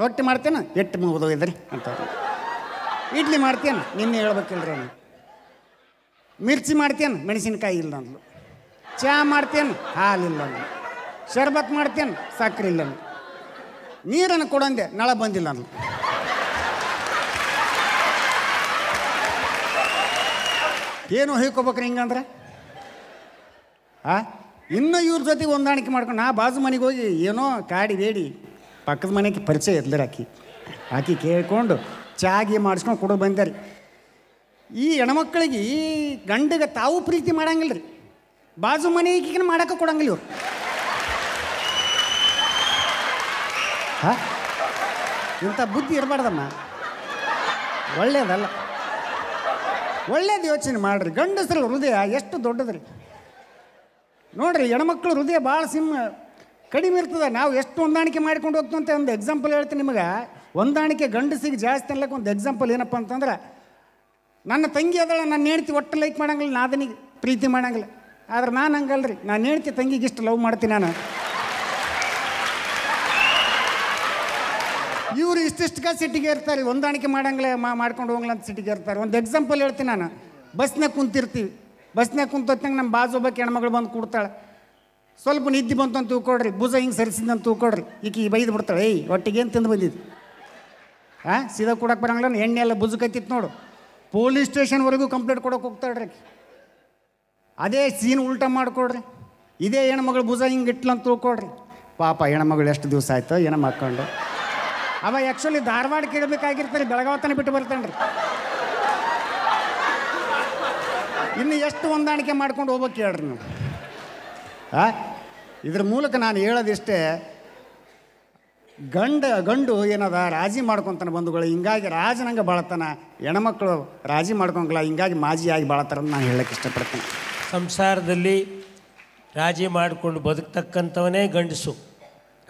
S6: ರೊಟ್ಟಿ ಮಾಡ್ತೇನೆ ಎಟ್ಟು ಇದ್ರಿ ಅಂತ ಇಡ್ಲಿ ಮಾಡ್ತೇನೆ ನಿನ್ನೆ ಹೇಳ್ಬೇಕಿಲ್ರಿ ನಾನು ಮಿರ್ಚಿ ಮಾಡ್ತೇನೆ ಮೆಣಸಿನ್ಕಾಯಿ ಇಲ್ಲ ಅಂದ್ಲು ಚಹಾ ಮಾಡ್ತೇನೆ ಇಲ್ಲ ಅಂದ್ಲು ಶರ್ಬತ್ ಮಾಡ್ತೇನೆ ಸಕ್ಕರೆ ಇಲ್ಲ ನೀರನ್ನು ಕೊಡಂದೆ ನಳ ಬಂದಿಲ್ಲ ಅಂದ್ಲು ಏನು ಹೈಕೋಬೇಕ್ರಿ ಹಿಂಗಂದ್ರೆ ಆ ಇನ್ನು ಇವ್ರ ಜೊತೆಗೆ ಹೊಂದಾಣಿಕೆ ಮಾಡ್ಕೊಂಡು ನಾ ಬಾಜು ಮನೆಗೆ ಹೋಗಿ ಏನೋ ಕಾಡಿ ಬೇಡಿ ಪಕ್ಕದ ಮನೆಗೆ ಪರಿಚಯ ರೀ ಆಕಿ ಆಕಿ ಕೇಳ್ಕೊಂಡು ಚಾಗಿ ಮಾಡಿಸ್ಕೊಂಡು ಕೊಡೋ ಬಂದರಿ ಈ ಹೆಣ್ಮಕ್ಳಿಗೆ ಈ ಗಂಡಗೆ ತಾವು ಪ್ರೀತಿ ಮಾಡಂಗಿಲ್ಲ ರೀ ಬಾಜು ಮನೆಗಿನ ಮಾಡೋಕೆ ಕೊಡಂಗಿಲ್ಲ ಇವ್ರು ಹಾ ಇಂಥ ಬುದ್ಧಿ ಇರಬಾರ್ದಮ್ಮ ಒಳ್ಳೆಯದಲ್ಲ ಒಳ್ಳೇದು ಯೋಚನೆ ಮಾಡಿರಿ ಗಂಡಸರ ಹೃದಯ ಎಷ್ಟು ದೊಡ್ಡದ್ರಿ ನೋಡಿರಿ ಹೆಣ್ಮಕ್ಳು ಹೃದಯ ಭಾಳ ಸಿಮ್ ಕಡಿಮೆ ಇರ್ತದೆ ನಾವು ಎಷ್ಟು ಹೊಂದಾಣಿಕೆ ಮಾಡ್ಕೊಂಡು ಹೋಗ್ತಂತ ಒಂದು ಎಕ್ಸಾಂಪಲ್ ಹೇಳ್ತೀನಿ ನಿಮಗೆ ಹೊಂದಾಣಿಕೆ ಗಂಡಸಿಗೆ ಜಾಸ್ತಿ ಅನ್ಲಕ್ಕೆ ಒಂದು ಎಕ್ಸಾಂಪಲ್ ಏನಪ್ಪ ಅಂತಂದ್ರೆ ನನ್ನ ತಂಗಿ ಅದಳ ನನ್ನ ಹೇಳ್ತಿ ಒಟ್ಟು ಲೈಕ್ ಮಾಡಂಗಿಲ್ಲ ನಾದನಿಗೆ ಪ್ರೀತಿ ಮಾಡಂಗಿಲ್ಲ ಆದ್ರೆ ನಾನು ಹಂಗಲ್ರಿ ನಾನು ಹೇಳ್ತಿ ತಂಗಿಗೆ ಇಷ್ಟು ಲವ್ ಮಾಡ್ತೀನಿ ನಾನು ಇವರು ಇಷ್ಟಿಷ್ಟಕ್ಕೆ ಸಿಟಿಗೆ ಇರ್ತಾರೆ ಹೊಂದಾಣಿಕೆ ಮಾಡಂಗ್ಲೆ ಮಾಡ್ಕೊಂಡು ಹೋಗ್ಲಂತ ಸಿಟಿಗೆ ಇರ್ತಾರೆ ಒಂದು ಎಕ್ಸಾಂಪಲ್ ಹೇಳ್ತೀನಿ ನಾನು ಬಸ್ನಾಗ ಕುಂತಿರ್ತೀವಿ ಬಸ್ನಾಗ ಕುಂತೊತ್ತಂಗೆ ನಮ್ಮ ಬಾಜು ಒಬ್ಬಕ್ಕೆ ಹೆಣ್ಮಗಳು ಬಂದು ಕೊಡ್ತಾಳೆ ಸ್ವಲ್ಪ ನಿದ್ದೆ ಬಂತು ಅಂತ ತಿಳ್ಕೊಡ್ರಿ ಭುಜ ಹಿಂಗೆ ಸರಿಸಿದಂತ ತಿಳ್ಕೊಡ್ರಿ ಈ ಬೈದು ಬಿಡ್ತಾಳೆ ಏಯ್ ಒಟ್ಟಿಗೆ ಏನು ತಿಂದು ಬಂದಿದ್ದು ಹಾಂ ಸೀದಾ ಕೊಡಕ್ಕೆ ಬರಂಗಿಲ್ಲ ಎಣ್ಣೆ ಎಲ್ಲ ಕತ್ತಿತ್ತು ನೋಡು ಪೊಲೀಸ್ ಸ್ಟೇಷನ್ವರೆಗೂ ಕಂಪ್ಲೇಂಟ್ ಕೊಡೋಕೆ ಹೋಗ್ತಾಳ್ರಿ ಅದೇ ಸೀನ್ ಉಲ್ಟ ಮಾಡಿಕೊಡ್ರಿ ಇದೇ ಹೆಣ್ಮಗಳು ಭುಜ ಹಿಂಗೆ ಇಟ್ಲಂತ ತಿಳ್ಕೊಡ್ರಿ ಪಾಪ ಹೆಣ್ಮಗಳು ಎಷ್ಟು ದಿವಸ ಆಯ್ತು ಏನೋ ಹಾಕ್ಕೊಂಡು ಅವ ಆ್ಯಕ್ಚುಲಿ ಧಾರವಾಡ ಕೇಳಬೇಕಾಗಿರ್ತಾನೆ ಬೆಳಗಾವತನ ತನಕ ಬಿಟ್ಟು ಬರ್ತಾನೆ ರೀ ಇನ್ನು ಎಷ್ಟು ಹೊಂದಾಣಿಕೆ ಮಾಡ್ಕೊಂಡು ಹೋಗ್ಬೇಕು ಹೇಳ್ರಿ ನೀವು ಹಾಂ ಇದ್ರ ಮೂಲಕ ನಾನು ಹೇಳೋದಿಷ್ಟೇ ಗಂಡ ಗಂಡು ಏನದ ರಾಜಿ ಮಾಡ್ಕೊತಾನೆ ಬಂಧುಗಳು ಹಿಂಗಾಗಿ ರಾಜನಂಗೆ ಬಾಳತಾನ ಹೆಣ್ಮಕ್ಳು ರಾಜಿ ಮಾಡ್ಕೊಂಗಿಲ್ಲ ಹಿಂಗಾಗಿ ಮಾಜಿಯಾಗಿ ಬಾಳತಾರಂತ ನಾನು ಹೇಳಕ್ಕೆ ಇಷ್ಟಪಡ್ತೀನಿ
S1: ಸಂಸಾರದಲ್ಲಿ ರಾಜಿ ಮಾಡಿಕೊಂಡು ಬದುಕ್ತಕ್ಕಂಥವನೇ ಗಂಡಸು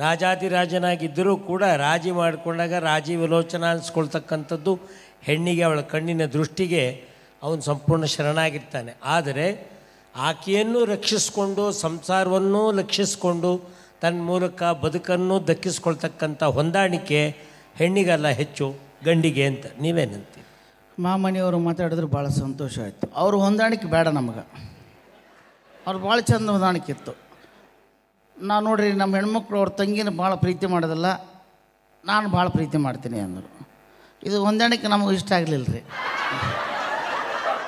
S1: ರಾಜಾದಿರಾಜನಾಗಿದ್ದರೂ ಕೂಡ ರಾಜಿ ಮಾಡಿಕೊಂಡಾಗ ರಾಜಿ ವಿಲೋಚನ ಅನಿಸ್ಕೊಳ್ತಕ್ಕಂಥದ್ದು ಹೆಣ್ಣಿಗೆ ಅವಳ ಕಣ್ಣಿನ ದೃಷ್ಟಿಗೆ ಅವನು ಸಂಪೂರ್ಣ ಶರಣಾಗಿರ್ತಾನೆ ಆದರೆ ಆಕೆಯನ್ನು ರಕ್ಷಿಸಿಕೊಂಡು ಸಂಸಾರವನ್ನು ಲಕ್ಷಿಸಿಕೊಂಡು ತನ್ನ ಮೂಲಕ ಬದುಕನ್ನು ದಕ್ಕಿಸ್ಕೊಳ್ತಕ್ಕಂಥ ಹೊಂದಾಣಿಕೆ ಹೆಣ್ಣಿಗಲ್ಲ ಹೆಚ್ಚು ಗಂಡಿಗೆ ಅಂತ ನೀವೇನಂತೀರಿ
S7: ಮಾಮನಿಯವರು ಮಾತಾಡಿದ್ರೆ ಭಾಳ ಸಂತೋಷ ಆಯಿತು ಅವರು ಹೊಂದಾಣಿಕೆ ಬೇಡ ನಮಗೆ ಅವ್ರು ಭಾಳ ಚಂದ ಹೊಂದಾಣಿಕೆ ಇತ್ತು ನಾನು ನೋಡ್ರಿ ನಮ್ಮ ಹೆಣ್ಮಕ್ಳು ಅವ್ರ ತಂಗಿನ ಭಾಳ ಪ್ರೀತಿ ಮಾಡೋದಲ್ಲ ನಾನು ಭಾಳ ಪ್ರೀತಿ ಮಾಡ್ತೀನಿ ಅಂದರು ಇದು ಹೊಂದಾಣಿಕೆ ನಮಗೆ ಇಷ್ಟ ಆಗಲಿಲ್ಲ ರೀ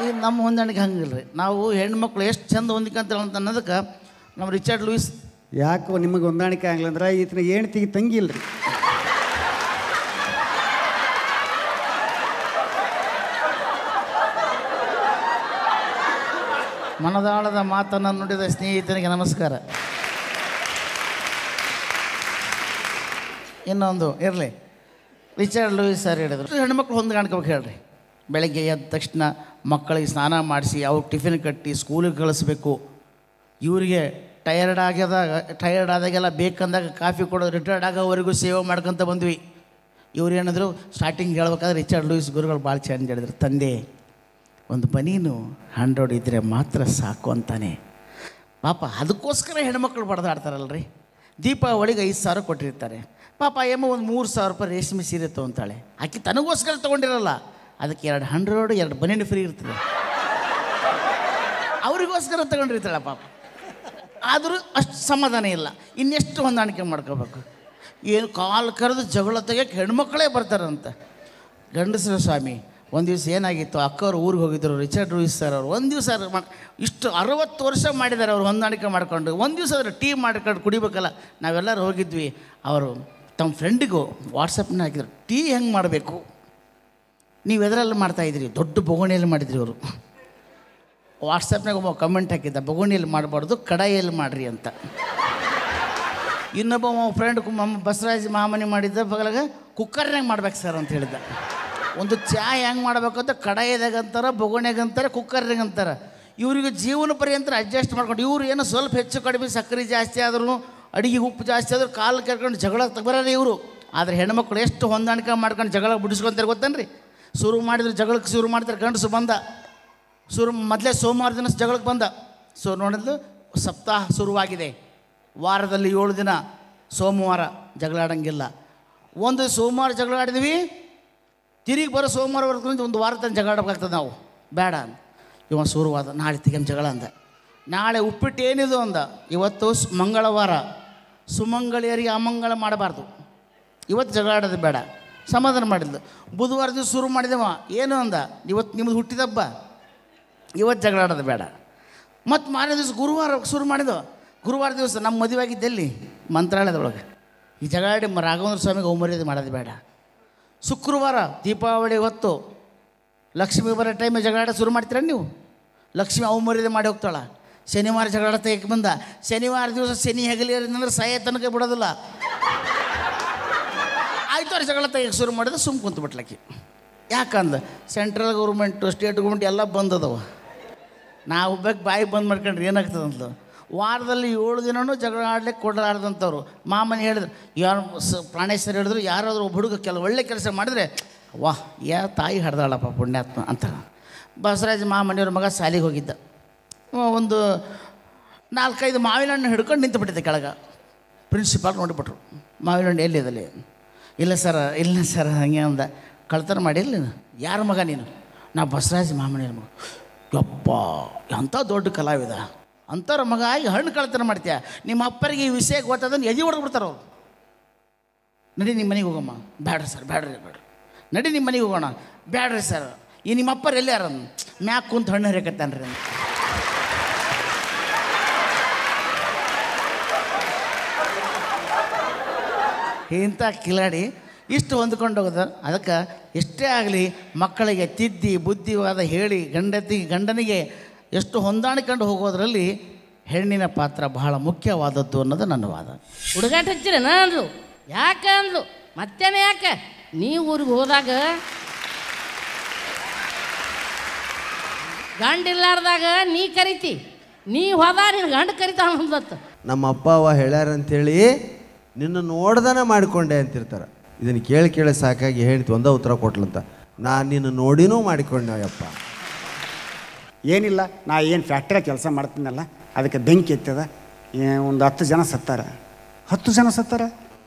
S7: ಈಗ ನಮ್ಮ ಹೊಂದಾಣಿಕೆ ಹಂಗಿಲ್ಲ ರೀ ನಾವು ಹೆಣ್ಮಕ್ಳು ಎಷ್ಟು ಚಂದ ಅಂತ ಅನ್ನೋದಕ್ಕೆ ನಮ್ಮ ರಿಚರ್ಡ್
S6: ಲೂಯಿಸ್ ಯಾಕೋ ನಿಮಗೆ ಹೊಂದಾಣಿಕೆ ಆಗಲಿಲ್ಲ ಅಂದ್ರೆ ಈತನ ತೆಗಿ ತಂಗಿ ಇಲ್ರಿ
S7: ಮನದಾಳದ ಮಾತನ್ನು ನುಡಿದ ಸ್ನೇಹಿತನಿಗೆ ನಮಸ್ಕಾರ ಇನ್ನೊಂದು ಇರಲಿ ರಿಚರ್ಡ್ ಲೂಯಿಸ್ ಸರ್ ಹೇಳಿದ್ರು ಹೆಣ್ಮಕ್ಳು ಹೊಂದ್ಕಾಣ್ಕೋಬೇಕು ಹೇಳ್ರಿ ಬೆಳಗ್ಗೆ ಎದ್ದ ತಕ್ಷಣ ಮಕ್ಕಳಿಗೆ ಸ್ನಾನ ಮಾಡಿಸಿ ಅವ್ರು ಟಿಫಿನ್ ಕಟ್ಟಿ ಸ್ಕೂಲಿಗೆ ಕಳಿಸ್ಬೇಕು ಇವರಿಗೆ ಟಯರ್ಡ್ ಆಗ್ಯದಾಗ ಟಯರ್ಡ್ ಆದಾಗೆಲ್ಲ ಬೇಕಂದಾಗ ಕಾಫಿ ಕೊಡೋದು ರಿಟೈರ್ಡ್ ಆಗೋವರೆಗೂ ಸೇವೆ ಮಾಡ್ಕೊತ ಬಂದ್ವಿ ಇವ್ರು ಏನಾದರೂ ಸ್ಟಾರ್ಟಿಂಗ್ ಹೇಳ್ಬೇಕಾದ್ರೆ ರಿಚರ್ಡ್ ಲೂಯಿಸ್ ಗುರುಗಳು ಭಾಳ ಚೇಂಜ್ ಹೇಳಿದ್ರು ತಂದೆ ಒಂದು ಬನೀನು ಹಂಡ್ರೆಡ್ ಇದ್ದರೆ ಮಾತ್ರ ಸಾಕು ಅಂತಾನೆ ಪಾಪ ಅದಕ್ಕೋಸ್ಕರ ಹೆಣ್ಮಕ್ಳು ಬಡ್ದಾಡ್ತಾರಲ್ರಿ ದೀಪಾವಳಿಗೆ ಐದು ಸಾವಿರ ಕೊಟ್ಟಿರ್ತಾರೆ ಪಾಪ ಏಮೋ ಒಂದು ಮೂರು ಸಾವಿರ ರೂಪಾಯಿ ರೇಷ್ಮೆ ಸೀರೆ ತೊಗೊತಾಳೆ ಆಕೆ ತನಗೋಸ್ಕರ ತೊಗೊಂಡಿರಲ್ಲ ಅದಕ್ಕೆ ಎರಡು ಹಂಡ್ರೆಡ್ ಎರಡು ಬನ್ನೆಂಡು ಫ್ರೀ ಇರ್ತದೆ ಅವರಿಗೋಸ್ಕರ ತಗೊಂಡಿರ್ತಾಳೆ ಪಾಪ ಆದರೂ ಅಷ್ಟು ಸಮಾಧಾನ ಇಲ್ಲ ಇನ್ನೆಷ್ಟು ಹೊಂದಾಣಿಕೆ ಮಾಡ್ಕೋಬೇಕು ಏನು ಕಾಲು ಕರೆದು ಜಗಳ ತೆಗಿಯೋಕ್ಕೆ ಹೆಣ್ಮಕ್ಳೇ ಬರ್ತಾರಂತೆ ಗಂಡಸರ ಸ್ವಾಮಿ ಒಂದು ದಿವಸ ಏನಾಗಿತ್ತು ಅಕ್ಕವ್ರು ಊರಿಗೆ ಹೋಗಿದ್ದರು ರಿಚರ್ಡ್ ರೂಯಿಸ್ ಸರ್ ಅವರು ಒಂದು ದಿವಸ ಇಷ್ಟು ಅರವತ್ತು ವರ್ಷ ಮಾಡಿದ್ದಾರೆ ಅವ್ರು ಹೊಂದಾಣಿಕೆ ಮಾಡ್ಕೊಂಡು ಒಂದು ದಿವಸ ಅವರು ಟೀ ಮಾಡ್ಕೊಂಡು ಕುಡಿಬೇಕಲ್ಲ ನಾವೆಲ್ಲರೂ ಹೋಗಿದ್ವಿ ಅವರು ತಮ್ಮ ಫ್ರೆಂಡಿಗೂ ವಾಟ್ಸಪ್ನ ಹಾಕಿದ್ರು ಟೀ ಹೆಂಗೆ ಮಾಡಬೇಕು ನೀವು ಎದರಲ್ಲಿ ಮಾಡ್ತಾಯಿದ್ರಿ ದೊಡ್ಡ ಬೊಗೋಣಿಯಲ್ಲಿ ಮಾಡಿದ್ರಿ ಅವರು ವಾಟ್ಸಪ್ನಾಗ ಒಬ್ಬ ಕಮೆಂಟ್ ಹಾಕಿದ್ದ ಬೊಗೋಣಿಯಲ್ಲಿ ಮಾಡಬಾರ್ದು ಕಡಾಯಲ್ಲಿ ಮಾಡ್ರಿ ಅಂತ ಇನ್ನೊಬ್ಬ ಫ್ರೆಂಡ್ ಬಸವರಾಜ್ ಮಹಾಮನಿ ಮಾಡಿದ್ದ ಬಗಲಾಗ ಕುಕ್ಕರ್ನಾಗ ಮಾಡ್ಬೇಕು ಸರ್ ಅಂತ ಹೇಳಿದ ಒಂದು ಚಾ ಹೆಂಗೆ ಮಾಡಬೇಕು ಅಂತ ಕಡಾಯಿದಾಗ ಅಂತಾರೆ ಬೊಗೋಣ್ಯಾಗ ಅಂತಾರೆ ಕುಕ್ಕರ್ನಾಗ ಅಂತಾರೆ ಇವರಿಗೆ ಜೀವನ ಪರ್ಯಂತ ಅಡ್ಜಸ್ಟ್ ಮಾಡ್ಕೊಂಡು ಇವ್ರು ಏನು ಸ್ವಲ್ಪ ಹೆಚ್ಚು ಕಡಿಮೆ ಸಕ್ಕರೆ ಜಾಸ್ತಿ ಆದ್ರೂ ಅಡುಗೆ ಉಪ್ಪು ಜಾಸ್ತಿ ಆದ್ರೆ ಕಾಲು ಕರ್ಕೊಂಡು ಜಗಳ ತಗೋರ ಇವರು ಆದರೆ ಹೆಣ್ಮಕ್ಳು ಎಷ್ಟು ಹೊಂದಾಣಿಕೆ ಮಾಡ್ಕೊಂಡು ಜಗಳ ಬಿಡಿಸ್ಕೊತಾರೆ ಗೊತ್ತೇನ್ರಿ ಶುರು ಮಾಡಿದ್ರೆ ಜಗಳಕ್ಕೆ ಶುರು ಮಾಡ್ತಾರೆ ಗಂಡಸು ಬಂದ ಶುರು ಮೊದಲೇ ಸೋಮವಾರ ದಿನ ಜಗಳಕ್ಕೆ ಬಂದ ಸೊ ನೋಡಿದ್ಲು ಸಪ್ತಾಹ ಶುರುವಾಗಿದೆ ವಾರದಲ್ಲಿ ಏಳು ದಿನ ಸೋಮವಾರ ಜಗಳಾಡಂಗಿಲ್ಲ ಒಂದು ಸೋಮವಾರ ಜಗಳಾಡಿದ್ವಿ ತಿರುಗಿ ಬರೋ ಸೋಮವಾರವರೆಗೂ ಒಂದು ವಾರ ತನಕ ಜಗಳಾಡಬೇಕಾಗ್ತದೆ ನಾವು ಬೇಡ ಅಂತ ಇವ ಶುರುವಾದ ನಾಳೆ ತೆಗೆಮ್ ಜಗಳ ಅಂದ ನಾಳೆ ಉಪ್ಪಿಟ್ಟು ಏನಿದು ಅಂದ ಇವತ್ತು ಮಂಗಳವಾರ ಸುಮಂಗಳಿಯರಿಗೆ ಅಮಂಗಳ ಮಾಡಬಾರ್ದು ಇವತ್ತು ಜಗಳ ಆಡೋದು ಬೇಡ ಸಮಾಧಾನ ಮಾಡಿದ್ಲು ಬುಧವಾರ ದಿವಸ ಶುರು ಮಾಡಿದವ ಏನು ಅಂದ ಇವತ್ತು ನಿಮ್ಮದು ಹುಟ್ಟಿದಬ್ಬ ಇವತ್ತು ಜಗಳ ಆಡೋದು ಬೇಡ ಮತ್ತು ಮಾರನೇ ದಿವಸ ಗುರುವಾರ ಶುರು ಮಾಡಿದ್ವು ಗುರುವಾರ ದಿವಸ ನಮ್ಮ ಮದುವೆ ಆಗಿದ್ದೆಲ್ಲಿ ಮಂತ್ರಾಲಯದೊಳಗೆ ಈ ಜಗಳಾಡಿ ರಾಘವೇಂದ್ರ ಸ್ವಾಮಿಗೆ ಔಮರ್ಯಾದೆ ಮಾಡೋದು ಬೇಡ ಶುಕ್ರವಾರ ದೀಪಾವಳಿ ಹೊತ್ತು ಲಕ್ಷ್ಮಿ ಬರೋ ಟೈಮ್ ಜಗಳಾಡ ಶುರು ಮಾಡ್ತೀರ ನೀವು ಲಕ್ಷ್ಮಿ ಅವಮರ್ಯಾದೆ ಮಾಡಿ ಹೋಗ್ತಾಳೆ ಶನಿವಾರ ಜಗಳ ತೆಗೆ ಬಂದ ಶನಿವಾರ ದಿವಸ ಶನಿ ಹೆಗಲಿ ಅಂದ್ರೆ ಸಹಾಯ ತನಕ ಬಿಡೋದಿಲ್ಲ ಆಯ್ತು ಅವ್ರು ಜಗಳ ತೆಗೆಗೆ ಶುರು ಮಾಡಿದ್ರೆ ಸುಮ್ಮ ಕುಂತು ಬಿಟ್ಲಕ್ಕಿ ಯಾಕಂದ್ರೆ ಸೆಂಟ್ರಲ್ ಗೌರ್ಮೆಂಟು ಸ್ಟೇಟ್ ಗೌರ್ಮೆಂಟ್ ಎಲ್ಲ ಬಂದದವ ನಾವು ಒಬ್ಬಕ್ಕೆ ಬಾಯಿ ಬಂದ್ ಮಾಡ್ಕೊಂಡ್ರೆ ಏನಾಗ್ತದಂತ ವಾರದಲ್ಲಿ ಏಳು ದಿನವೂ ಜಗಳ ಆಡ್ಲಿಕ್ಕೆ ಕೊಡಲಾರ್ದಂಥವ್ರು ಮಾಮನ ಹೇಳಿದ್ರು ಯಾರು ಸ ಪ್ರಾಣೇಶ್ವರ ಹೇಳಿದ್ರು ಯಾರಾದರೂ ಒಬ್ಬ ಹುಡುಗ ಕೆಲವು ಒಳ್ಳೆ ಕೆಲಸ ಮಾಡಿದ್ರೆ ವಾಹ್ ಯಾ ತಾಯಿ ಹಡ್ದಾಳಪ್ಪ ಪುಣ್ಯಾತ್ಮ ಅಂತ ಬಸವರಾಜ ಮಾಮನಿಯವ್ರ ಮಗ ಶಾಲೆಗೆ ಹೋಗಿದ್ದ ಒಂದು ನಾಲ್ಕೈದು ಮಾವಿನ ಹಣ್ಣು ಹಿಡ್ಕೊಂಡು ನಿಂತು ಬಿಟ್ಟಿದ್ದೆ ಕೆಳಗೆ ಪ್ರಿನ್ಸಿಪಾಲ್ ನೋಡಿಬಿಟ್ರು ಮಾವಿನ ಹಣ್ಣು ಎಲ್ಲಿ ಎಲ್ಲಿದಲ್ಲಿ ಇಲ್ಲ ಸರ್ ಇಲ್ಲ ಸರ್ ಹಂಗೆ ಅಂದ ಕಳ್ತನ ಮಾಡಿಲ್ಲ ಯಾರ ಮಗ ನೀನು ನಾ ಬಸರಾಜ್ ಮಾಮನಿ ಮಗ ಯಪ್ಪ ಎಂಥ ದೊಡ್ಡ ಕಲಾವಿದ ಅಂಥವ್ರ ಮಗ ಈಗ ಹಣ್ಣು ಕಳ್ತನ ಮಾಡ್ತೀಯ ನಿಮ್ಮ ಅಪ್ಪರಿಗೆ ಈ ವಿಷಯ ಗೊತ್ತದನ್ನು ಎದಿ ಹೊಡೆದ್ಬಿಡ್ತಾರ ಅವ್ರು ನಡಿ ನಿಮ್ಮ ಮನೆಗೆ ಹೋಗಮ್ಮ ಬ್ಯಾಡ್ರಿ ಸರ್ ಬ್ಯಾಡ್ರಿ ಬೇಡ್ರಿ ನಡಿ ನಿಮ್ಮ ಮನೆಗೆ ಹೋಗೋಣ ಬ್ಯಾಡ್ರಿ ಸರ್ ಈ ನಿಮ್ಮ ಅಪ್ಪರು ಎಲ್ಲಿ ಯಾರು ಮ್ಯಾಕ್ ಕುಂತ ಹಣ್ಣು ಹರಿಯಕತ್ತಾನ ಇಂಥ ಕಿಲಾಡಿ ಇಷ್ಟು ಹೊಂದ್ಕೊಂಡೋಗದ ಅದಕ್ಕೆ ಎಷ್ಟೇ ಆಗಲಿ ಮಕ್ಕಳಿಗೆ ತಿದ್ದಿ ಬುದ್ಧಿವಾದ ಹೇಳಿ ಗಂಡತಿ ಗಂಡನಿಗೆ ಎಷ್ಟು ಹೊಂದಾಣಿಕೊಂಡು ಹೋಗೋದ್ರಲ್ಲಿ ಹೆಣ್ಣಿನ ಪಾತ್ರ ಬಹಳ ಮುಖ್ಯವಾದದ್ದು ಅನ್ನೋದು ನನ್ನ ವಾದ
S5: ಹುಡುಗಾಟ ಹಚ್ಚಿರ ಅಂದ್ರು ಯಾಕೆ ಅಂದ್ಲು ಮತ್ತೇನೆ ಯಾಕೆ ನೀ ಊರಿಗೆ ಹೋದಾಗ ಗಂಡಿಲ್ಲಾರ್ದಾಗ ನೀ ಕರಿತಿ ನೀ ಹೋದ ನಿನ್ನ ಗಂಡು ಕರಿತಾವ
S3: ನಮ್ಮ ಅಪ್ಪ ಅವ ಹೇಳ್ಯಾರಂತೇಳಿ ನಿನ್ನ ನೋಡ್ದಾನೆ ಮಾಡಿಕೊಂಡೆ ಅಂತಿರ್ತಾರೆ ಇದನ್ನು ಕೇಳಿ ಕೇಳಿ ಸಾಕಾಗಿ ಹೇಳ್ತಿ ಒಂದೇ ಉತ್ತರ ಕೊಟ್ಲಂತ ನಾನು ನಿನ್ನ ನೋಡಿನೂ ಮಾಡಿಕೊಂಡೆವಪ್ಪ ಏನಿಲ್ಲ ನಾ ಏನು ಫ್ಯಾಕ್ಟ್ರಿಯಾಗ ಕೆಲಸ ಮಾಡ್ತೀನಲ್ಲ ಅದಕ್ಕೆ ಬೆಂಕಿ ಎತ್ತದ ಒಂದು
S6: ಹತ್ತು ಜನ ಸತ್ತಾರ ಹತ್ತು ಜನ ಸತ್ತಾರ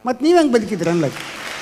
S6: ಮತ್ತು ನೀವು ಹೆಂಗೆ ಬದುಕಿದ್ರಿ ಅನ್ಲಕ್ಕೆ